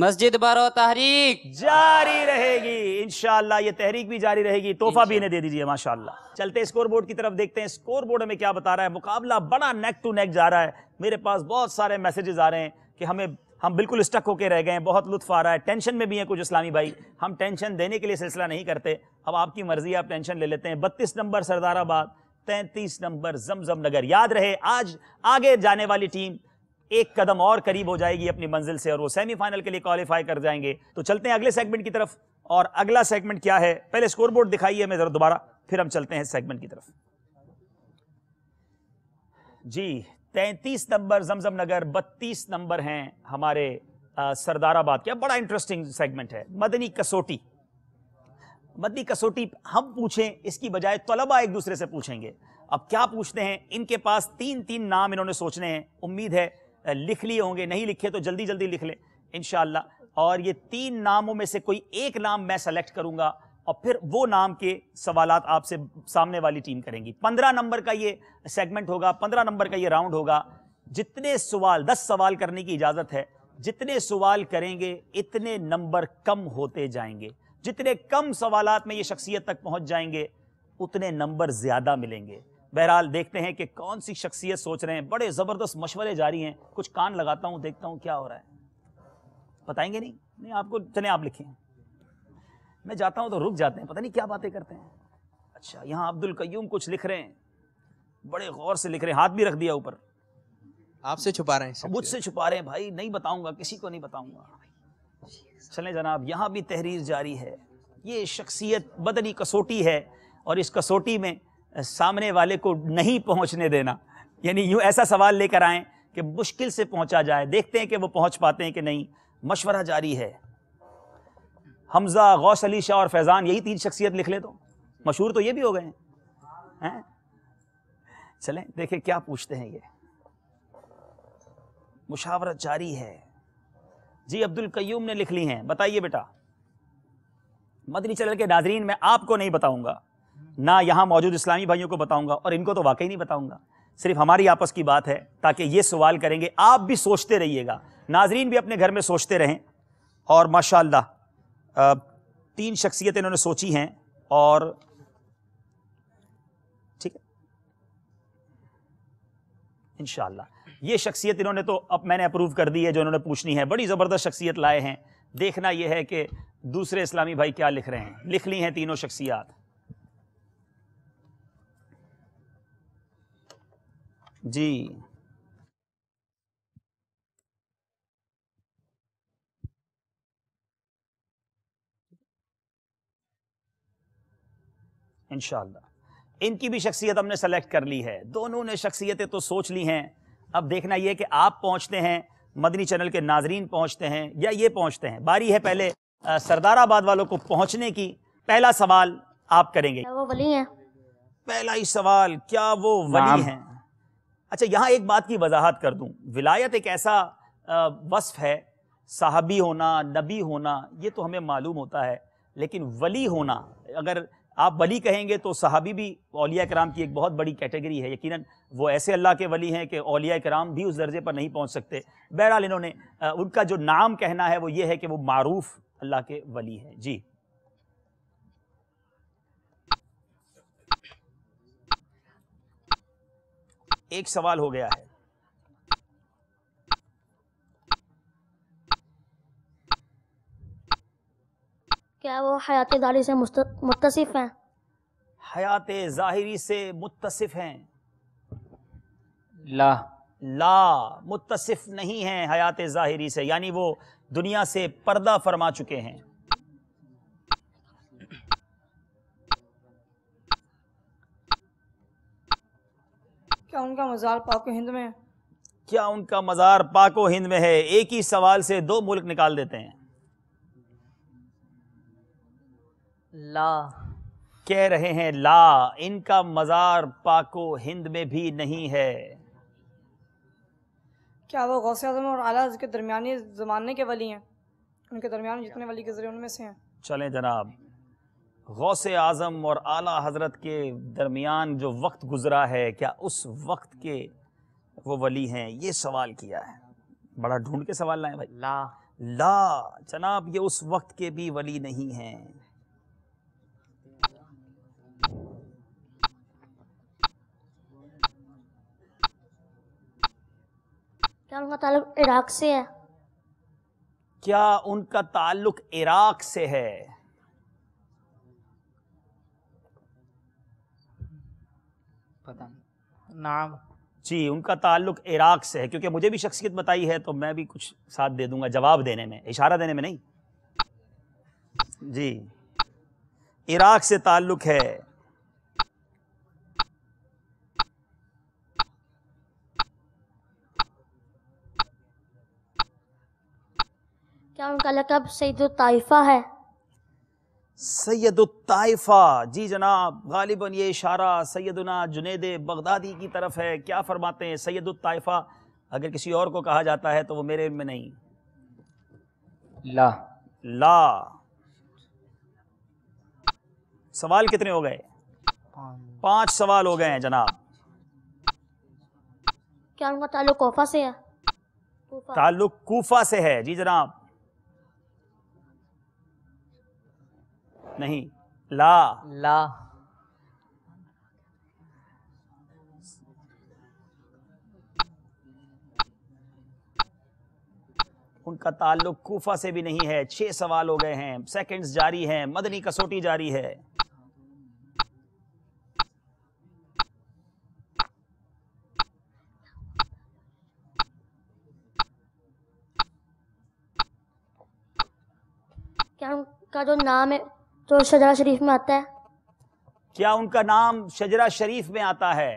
मस्जिद बारो तहरीक जारी रहेगी इनशाला ये तहरीक भी जारी रहेगी तोहफा भी इन्हें दे दीजिए माशाला चलते स्कोर बोर्ड की तरफ देखते हैं स्कोर बोर्ड में क्या बता रहा है मुकाबला बड़ा नेक टू नेक जा रहा है मेरे पास बहुत सारे मैसेजेस आ रहे हैं कि हमें हम बिल्कुल स्टक होके रह गए हैं बहुत लुत्फ आ रहा है टेंशन में भी हैं कुछ इस्लामी भाई हम टेंशन देने के लिए सिलसिला नहीं करते अब आपकी मर्जी आप टेंशन ले लेते हैं बत्तीस नंबर सरदाराबाद तैंतीस नंबर जमजम नगर याद रहे आज आगे जाने वाली टीम एक कदम और करीब हो जाएगी अपनी मंजिल से और वो सेमीफाइनल के लिए क्वालिफाई कर जाएंगे तो चलते हैं अगले सेगमेंट की तरफ और अगला सेगमेंट क्या है पहले स्कोरबोर्ड दिखाइए हमें जरा दोबारा फिर हम चलते हैं सेगमेंट की तरफ जी 33 नंबर जमजम नगर बत्तीस नंबर हैं हमारे सरदाराबाद क्या बड़ा इंटरेस्टिंग सेगमेंट है मदनी कसोटी मदनी कसोटी हम पूछें इसकी बजाय तलबा एक दूसरे से पूछेंगे अब क्या पूछते हैं इनके पास तीन तीन नाम इन्होंने सोचने हैं उम्मीद है लिख लिए होंगे नहीं लिखे तो जल्दी जल्दी लिख लें इन और ये तीन नामों में से कोई एक नाम मैं सेलेक्ट करूंगा और फिर वो नाम के सवाल आपसे सामने वाली टीम करेंगी पंद्रह नंबर का ये सेगमेंट होगा पंद्रह नंबर का ये राउंड होगा जितने सवाल दस सवाल करने की इजाज़त है जितने सवाल करेंगे इतने नंबर कम होते जाएंगे जितने कम सवालत में ये शख्सियत तक पहुंच जाएंगे उतने नंबर ज़्यादा मिलेंगे बहरहाल देखते हैं कि कौन सी शख्सियत सोच रहे हैं बड़े ज़बरदस्त मशवरे जारी हैं कुछ कान लगाता हूँ देखता हूँ क्या हो रहा है बताएंगे नहीं नहीं आपको चले आप लिखें मैं जाता हूं तो रुक जाते हैं पता नहीं क्या बातें करते हैं अच्छा यहाँ अब्दुल कयूम कुछ लिख रहे हैं बड़े गौर से लिख रहे हैं हाथ भी रख दिया ऊपर आपसे छुपा रहे हैं मुझसे छुपा रहे हैं भाई नहीं बताऊंगा किसी को नहीं बताऊंगा चले जनाब यहाँ भी तहरीर जारी है ये शख्सियत बदनी कसोटी है और इस कसोटी में सामने वाले को नहीं पहुंचने देना यानी यूँ ऐसा सवाल लेकर आएँ कि मुश्किल से पहुंचा जाए देखते हैं कि वो पहुंच पाते हैं कि नहीं मशवरा जारी है हमज़ा गौस अली शाह और फैज़ान यही तीन शख्सियत लिख ले तो मशहूर तो ये भी हो गए हैं है? चलें देखें क्या पूछते हैं ये मुशावरत जारी है जी अब्दुल कयूम ने लिख ली हैं बताइए बेटा मदनी चैनल के नाजरीन मैं आपको नहीं बताऊंगा ना यहाँ मौजूद इस्लामी भाइयों को बताऊंगा और इनको तो वाकई नहीं बताऊंगा सिर्फ हमारी आपस की बात है ताकि ये सवाल करेंगे आप भी सोचते रहिएगा नाजरीन भी अपने घर में सोचते रहें और माशा तीन शख्सियतें इन्होंने सोची हैं और ठीक है इन ये शख्सियत इन्होंने तो अब मैंने अप्रूव कर दी है जो इन्होंने पूछनी है बड़ी ज़बरदस्त शख्सियत लाए हैं देखना यह है कि दूसरे इस्लामी भाई क्या लिख रहे हैं लिख ली हैं तीनों शख्सियात जी इनशाला इनकी भी शख्सियत हमने सेलेक्ट कर ली है दोनों ने शख्सियतें तो सोच ली हैं अब देखना यह कि आप पहुंचते हैं मदनी चैनल के नाजरीन पहुंचते हैं या ये पहुंचते हैं बारी है पहले सरदाराबाद वालों को पहुंचने की पहला सवाल आप करेंगे वो वली है पहला ही सवाल क्या वो वली हैं अच्छा यहाँ एक बात की वजाहत कर दूँ विलायत एक ऐसा वसफ़ है साहबी होना नबी होना ये तो हमें मालूम होता है लेकिन वली होना अगर आप वली कहेंगे तो साहबी भी अलिया कराम की एक बहुत बड़ी कैटेगरी है यकीनन वो ऐसे अल्लाह के वली हैं कि अलिया कराम भी उस दर्जे पर नहीं पहुंच सकते बहरहाल इन्होंने उनका जो नाम कहना है वो ये है कि वो मारूफ अल्लाह के वली हैं जी एक सवाल हो गया है क्या वो हयात दारी से मुतसिफ हैं हयात जाहिरी से मुतसिफ हैं ला ला मुतसिफ नहीं हैं हयात जाहिरी से यानी वो दुनिया से पर्दा फरमा चुके हैं क्या उनका मज़ार पाको हिंद में है क्या उनका मज़ार पाको हिंद में है एक ही सवाल से दो मुल्क निकाल देते हैं ला कह रहे हैं ला इनका मज़ार पाको हिंद में भी नहीं है क्या वो गौसे आजम और आला के दरमिया ज़माने के वली हैं उनके दरमियान जितने वली गुजरे उनमें से हैं चलें जनाब गौस आज़म और आला हज़रत के दरमियान जो वक्त गुज़रा है क्या उस वक्त के वो वली हैं ये सवाल किया है बड़ा ढूंढ के सवाल लाए भाई ला ला जनाब ये उस वक्त के भी वली नहीं हैं क्या उनका ताल्लुक इराक से है क्या उनका ताल्लुक इराक से है पता नहीं नाम जी उनका ताल्लुक इराक से है क्योंकि मुझे भी शख्सियत बताई है तो मैं भी कुछ साथ दे दूंगा जवाब देने में इशारा देने में नहीं जी इराक से ताल्लुक है क्या उनका लकब सईद ताइफा है सैदुलताइफ़ा जी जनाब गालिबन ये इशारा सैदना जुनेद बगदादी की तरफ है क्या फरमाते हैं सैदुलताइफ़ा अगर किसी और को कहा जाता है तो वो मेरे में नहीं ला ला सवाल कितने हो गए पांच सवाल हो गए हैं जनाब क्या उनका ताल्लुक कोफा से है ताल्लुक कोफा से है जी जनाब नहीं ला ला उनका ताल्लुक कोफा से भी नहीं है छह सवाल हो गए हैं सेकंड्स जारी हैं मदनी कसौटी जारी है क्या उनका जो नाम है तो शजरा शरीफ में आता है क्या उनका नाम शजरा शरीफ में आता है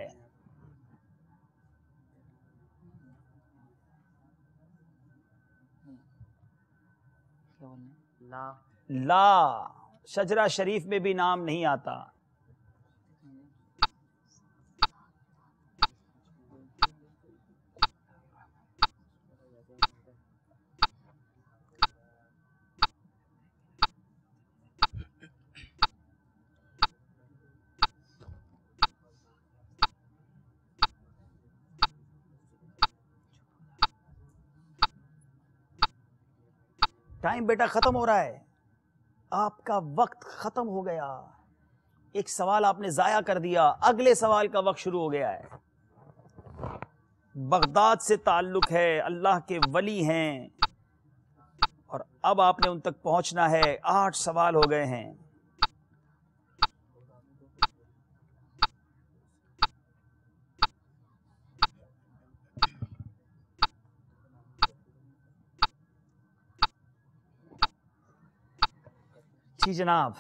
ला ला शजरा शरीफ में भी नाम नहीं आता टाइम बेटा ख़त्म हो रहा है आपका वक्त ख़त्म हो गया एक सवाल आपने ज़ाया कर दिया अगले सवाल का वक्त शुरू हो गया है बगदाद से ताल्लुक़ है अल्लाह के वली हैं और अब आपने उन तक पहुंचना है आठ सवाल हो गए हैं जी जनाब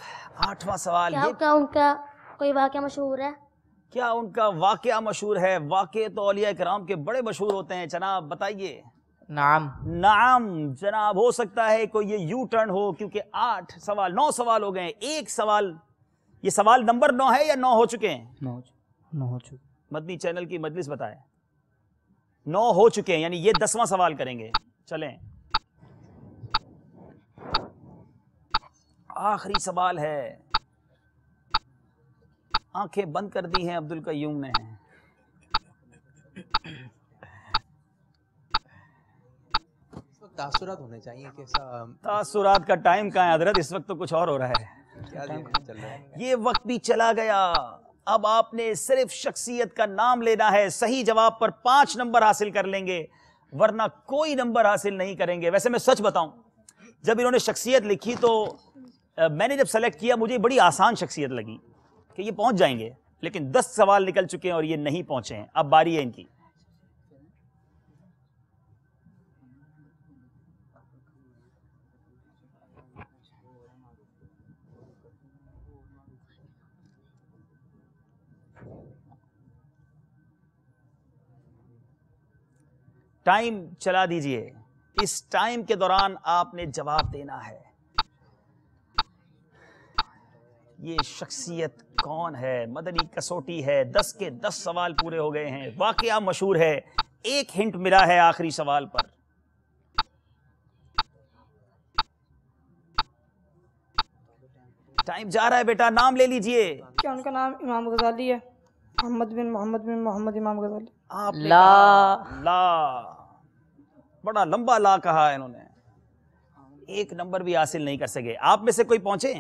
आठवां सवाल क्या, क्या उनका कोई वाक्य मशहूर है क्या उनका वाक्य मशहूर है वाक्य तो अलिया कराम के बड़े मशहूर होते हैं जनाब बताइए नाम नाम जनाब हो सकता है कोई ये यू टर्न हो क्योंकि आठ सवाल नौ सवाल हो गए एक सवाल ये सवाल नंबर नौ है या नौ हो चुके हैं नौ नौ हो चुके मदनी चैनल की मजलिस बताए नौ हो चुके हैं यानी ये दसवां सवाल करेंगे चलें आखिरी सवाल है आंखें बंद कर दी हैं अब्दुल कयूम ने तासुरात होने चाहिए कैसा तासुरात का टाइम कहाँ इस वक्त तो कुछ और हो रहा है क्या रहा है ये वक्त भी चला गया अब आपने सिर्फ शख्सियत का नाम लेना है सही जवाब पर पांच नंबर हासिल कर लेंगे वरना कोई नंबर हासिल नहीं करेंगे वैसे मैं सच बताऊं जब इन्होंने शख्सियत लिखी तो मैंने जब सेलेक्ट किया मुझे बड़ी आसान शख्सियत लगी कि ये पहुंच जाएंगे लेकिन दस सवाल निकल चुके हैं और ये नहीं पहुंचे हैं अब बारी है इनकी टाइम चला दीजिए इस टाइम के दौरान आपने जवाब देना है ये शख्सियत कौन है मदनी कसौटी है दस के दस सवाल पूरे हो गए हैं वाकया मशहूर है एक हिंट मिला है आखिरी सवाल पर टाइम जा रहा है बेटा नाम ले लीजिए क्या उनका नाम इमाम गजाली है मोहम्मद बिन मोहम्मद बिन मोहम्मद इमाम गजाली आप ला ला बड़ा लंबा ला कहा इन्होंने एक नंबर भी हासिल नहीं कर सके आप में से कोई पहुंचे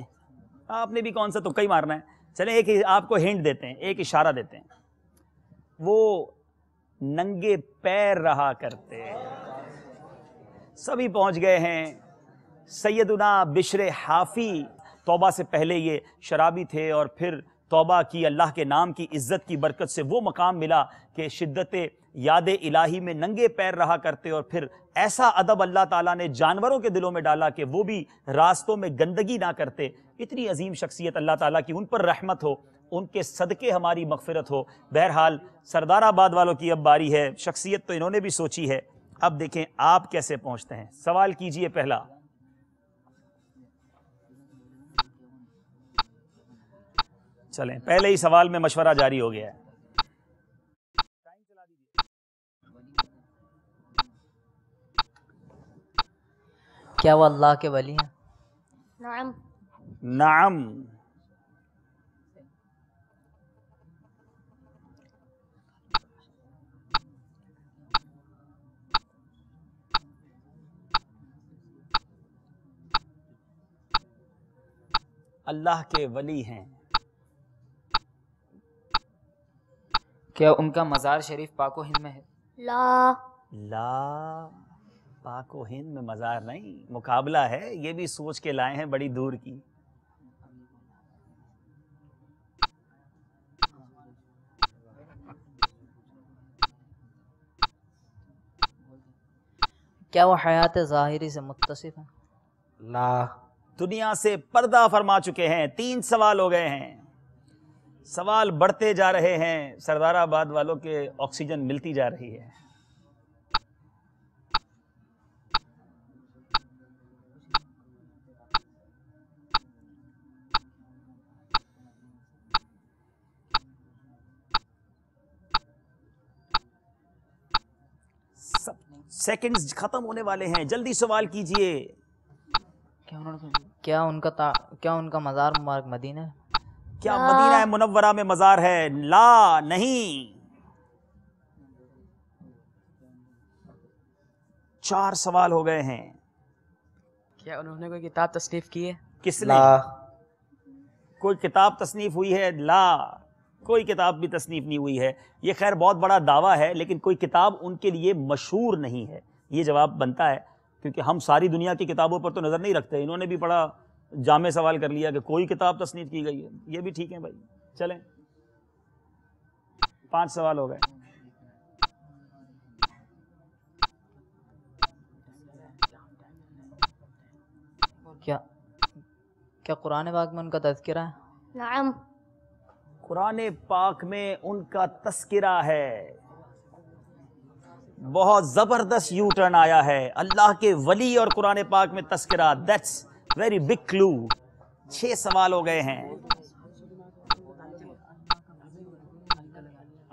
आपने भी कौन सा तुक्का ही मारना है चले एक आपको हिंट देते हैं एक इशारा देते हैं वो नंगे पैर रहा करते सभी पहुंच गए हैं सैदुना बिशर हाफी तौबा से पहले ये शराबी थे और फिर तौबा की अल्लाह के नाम की इज़्ज़त की बरकत से वो मकाम मिला कि शिद्दत याद इलाही में नंगे पैर रहा करते और फिर ऐसा अदब अल्लाह ताला ने जानवरों के दिलों में डाला कि वो भी रास्तों में गंदगी ना करते इतनी अजीम शख्सियत अल्लाह ताला की उन पर रहमत हो उनके सदक़े हमारी मगफरत हो बहरहाल सरदाराबाद वालों की अब बारी है शख्सियत तो इन्होंने भी सोची है अब देखें आप कैसे पहुँचते हैं सवाल कीजिए पहला चलें पहले ही सवाल में मशवरा जारी हो गया है क्या वो अल्लाह के वली हैं नाम नाम अल्लाह के वली हैं क्या उनका मज़ार शरीफ पाको हिंद में है ला ला पाक व हिंद में मज़ार नहीं मुकाबला है ये भी सोच के लाए हैं बड़ी दूर की क्या वो हयात ज़ाहिरी से मुतसिफ है ला दुनिया से पर्दा फरमा चुके हैं तीन सवाल हो गए हैं सवाल बढ़ते जा रहे हैं सरदाराबाद वालों के ऑक्सीजन मिलती जा रही है सेकंड्स खत्म होने वाले हैं जल्दी सवाल कीजिए क्या क्या उनका ता, क्या उनका मज़ार मुबारक मदीना है क्या मदीना है मुनवरा में मज़ार है ला नहीं चार सवाल हो गए हैं क्या उन्होंने कोई किताब तस्नीफ की है किसने कोई किताब तस्नीफ हुई है ला कोई किताब भी तसनीफ नहीं हुई है ये खैर बहुत बड़ा दावा है लेकिन कोई किताब उनके लिए मशहूर नहीं है ये जवाब बनता है क्योंकि हम सारी दुनिया की किताबों पर तो नज़र नहीं रखते इन्होंने भी बड़ा जाम सवाल कर लिया कि कोई किताब तसनीफ की गई है ये भी ठीक है भाई चलें पांच सवाल हो गए क्या क्या कुरान बाग में उनका तस्करा है कुरान पाक में उनका तस्करा है बहुत ज़बरदस्त यू टर्न आया है अल्लाह के वली और कुरान पाक में तस्करा दैट्स वेरी बिग क्लू छह सवाल हो गए हैं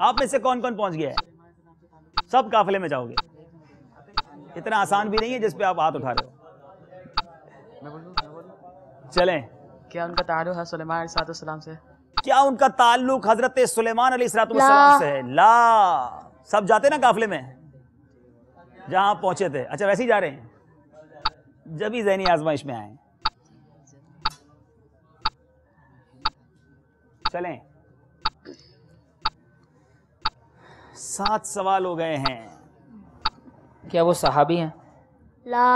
आप में से कौन कौन पहुंच गया है सब काफिले में जाओगे इतना आसान भी नहीं है जिसपे आप हाथ उठा रहे हो चलें क्या उनका तारुफ है सलेमान से क्या उनका ताल्लुक हजरत सुलेमान अली सलाम से है ला सब जाते ना काफले में जहां पहुंचे थे अच्छा वैसे ही जा रहे हैं जब ही जहनी आजमाइश में आए चलें सात सवाल हो गए हैं क्या वो सहाबी हैं ला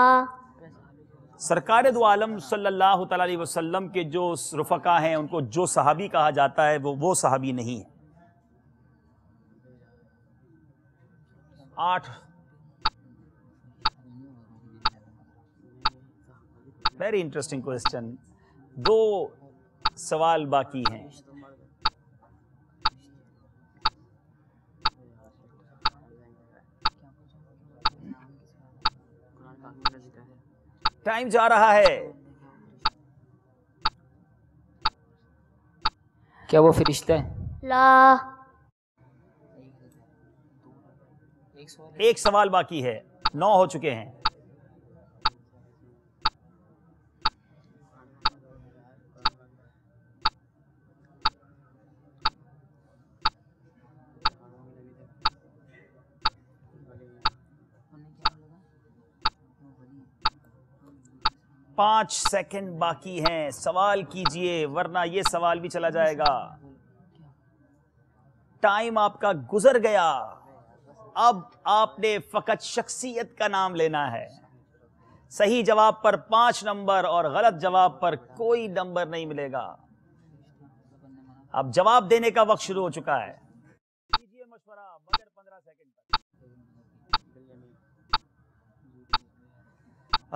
सरकार दो आलम सल्लल्लाहु अलैहि वसल्लम के जो रफ़का हैं उनको जो सहाबी कहा जाता है वो वो सहाबी नहीं है आठ वेरी इंटरेस्टिंग क्वेश्चन दो सवाल बाकी हैं टाइम जा रहा है क्या वो है ला एक सवाल बाकी है नौ हो चुके हैं पांच सेकंड बाकी हैं सवाल कीजिए वरना यह सवाल भी चला जाएगा टाइम आपका गुजर गया अब आपने फकत शख्सियत का नाम लेना है सही जवाब पर पांच नंबर और गलत जवाब पर कोई नंबर नहीं मिलेगा अब जवाब देने का वक्त शुरू हो चुका है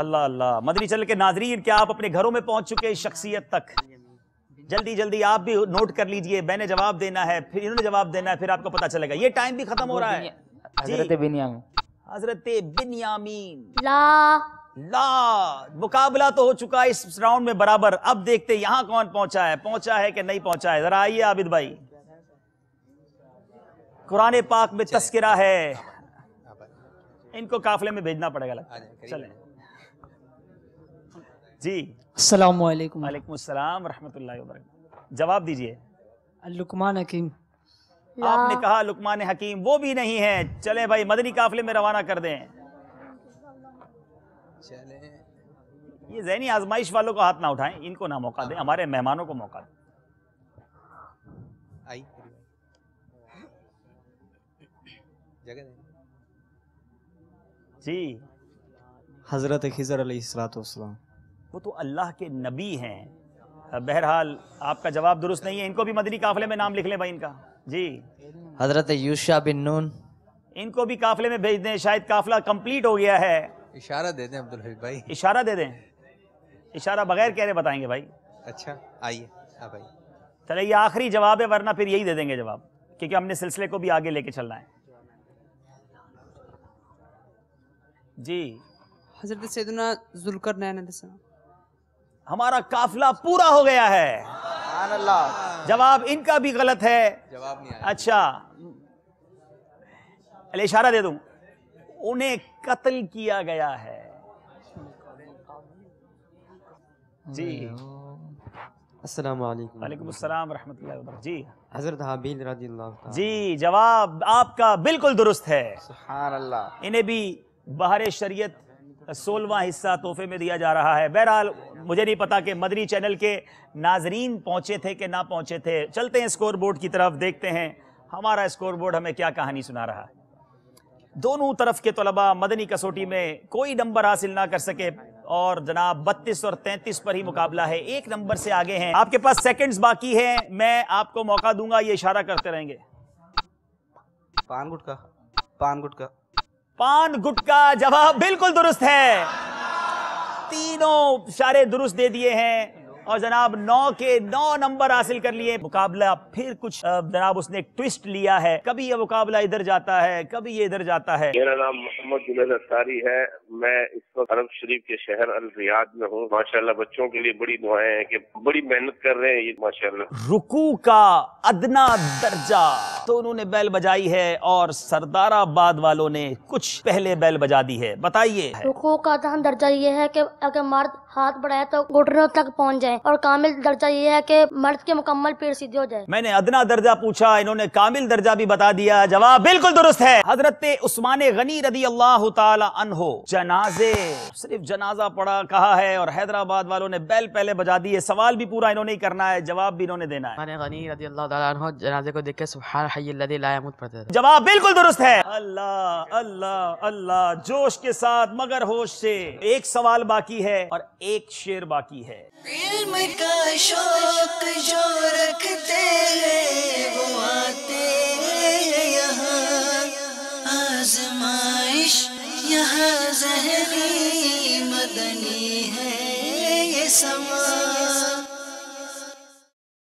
अल्लाह अल्लाह मदनी चल के नाजरीन क्या आप अपने घरों में पहुंच चुके हैं शख्सियत तक जल्दी जल्दी आप भी नोट कर लीजिए मैंने जवाब देना है फिर इन्होंने जवाब देना है फिर आपको पता चलेगा ये टाइम भी खत्म हो रहा है हजरत बिनियामीन हजरत ला ला मुकाबला तो हो चुका है इस राउंड में बराबर अब देखते यहाँ कौन पहुंचा है पहुंचा है कि नहीं पहुंचा है जरा आइए आबिद भाई कुरान पाक में तस्करा है इनको काफिले में भेजना पड़ेगा चले जी असलकम वरहमत जवाब दीजिए लुकमान हकीम आपने कहा लुकमान हकीम वो भी नहीं है चले भाई मदनी काफिले में रवाना कर दें चले ये जहनी आजमाइश वालों को हाथ ना उठाएं इनको ना मौका दें हमारे मेहमानों को मौका दें आई जगह जी हजरत खिजर सलाम वो तो अल्लाह के नबी हैं बहरहाल आपका जवाब दुरुस्त नहीं है इनको भी मदनी काफिले में नाम लिख लें भाई इनका जी हजरत यूशा बिन नून इनको भी काफिले में भेज दें शायद काफिला कंप्लीट हो गया है इशारा दे दें अब्दुल हबीब भाई इशारा दे दें इशारा बगैर कह रहे बताएंगे भाई अच्छा आइए हाँ भाई चले ये आखिरी जवाब है वरना फिर यही दे देंगे जवाब क्योंकि हमने सिलसिले को भी आगे लेके चलना है जी हजरत सैदना जुलकर नैन हमारा काफिला पूरा हो गया है जवाब इनका भी गलत है जवाब नहीं अच्छा अले इशारा दे दू उन्हें कत्ल किया गया है जी अस्सलाम वालेकुम जी हजरत हाबील जी जवाब आपका बिल्कुल दुरुस्त है इन्हें भी बाहर शरीयत सोलवा हिस्सा तोहफे में दिया जा रहा है बहरहाल मुझे नहीं पता कि मदरी चैनल के नाजरीन पहुंचे थे कि ना पहुंचे थे चलते हैं स्कोर बोर्ड की तरफ देखते हैं हमारा स्कोर बोर्ड हमें क्या कहानी सुना रहा है दोनों तरफ के तलबा मदनी कसोटी में कोई नंबर हासिल ना कर सके और जनाब 32 और 33 पर ही मुकाबला है एक नंबर से आगे हैं आपके पास सेकंड्स बाकी हैं मैं आपको मौका दूंगा ये इशारा करते रहेंगे पान गुटका पान गुटका पान गुटका जवाब बिल्कुल दुरुस्त है तीनों इशारे दुरुस्त दे दिए हैं और जनाब नौ के नौ नंबर हासिल कर लिए मुकाबला फिर कुछ जनाब उसने एक ट्विस्ट लिया है कभी ये मुकाबला इधर जाता है कभी ये इधर जाता है मेरा नाम मोहम्मद जुनेद अतारी है मैं इस वक्त अरब शरीफ के शहर अल रियाद में हूँ माशाल्लाह बच्चों के लिए बड़ी दुआएं हैं कि बड़ी मेहनत कर रहे हैं ये माशाल्लाह रुकू का अदना दर्जा तो उन्होंने बैल बजाई है और सरदाराबाद वालों ने कुछ पहले बैल बजा दी है बताइए रुकू का अदना दर्जा ये है की अगर मर्द हाथ बढ़ाए तो घुटनों तक पहुंच जाए और कामिल दर्जा ये है कि मर्द के मुकम्मल पेड़ सीधे हो जाए मैंने अदना दर्जा पूछा इन्होंने कामिल दर्जा भी बता दिया जवाब बिल्कुल दुरुस्त है हजरत उस्मान गनी रदी अल्लाह तहो जनाजे सिर्फ जनाजा पड़ा कहा है और हैदराबाद वालों ने बैल पहले बजा दी है सवाल भी पूरा इन्होंने ही करना है जवाब भी इन्होंने देना है जनाजे को जवाब बिल्कुल दुरुस्त है अल्लाह अल्लाह अल्लाह जोश के साथ मगर होश से एक सवाल बाकी है और एक शेर बाकी है इल्म का शौक जो रखते वो आते यहाँ आजमाइश यहाँ जहरी मदनी है ये समाज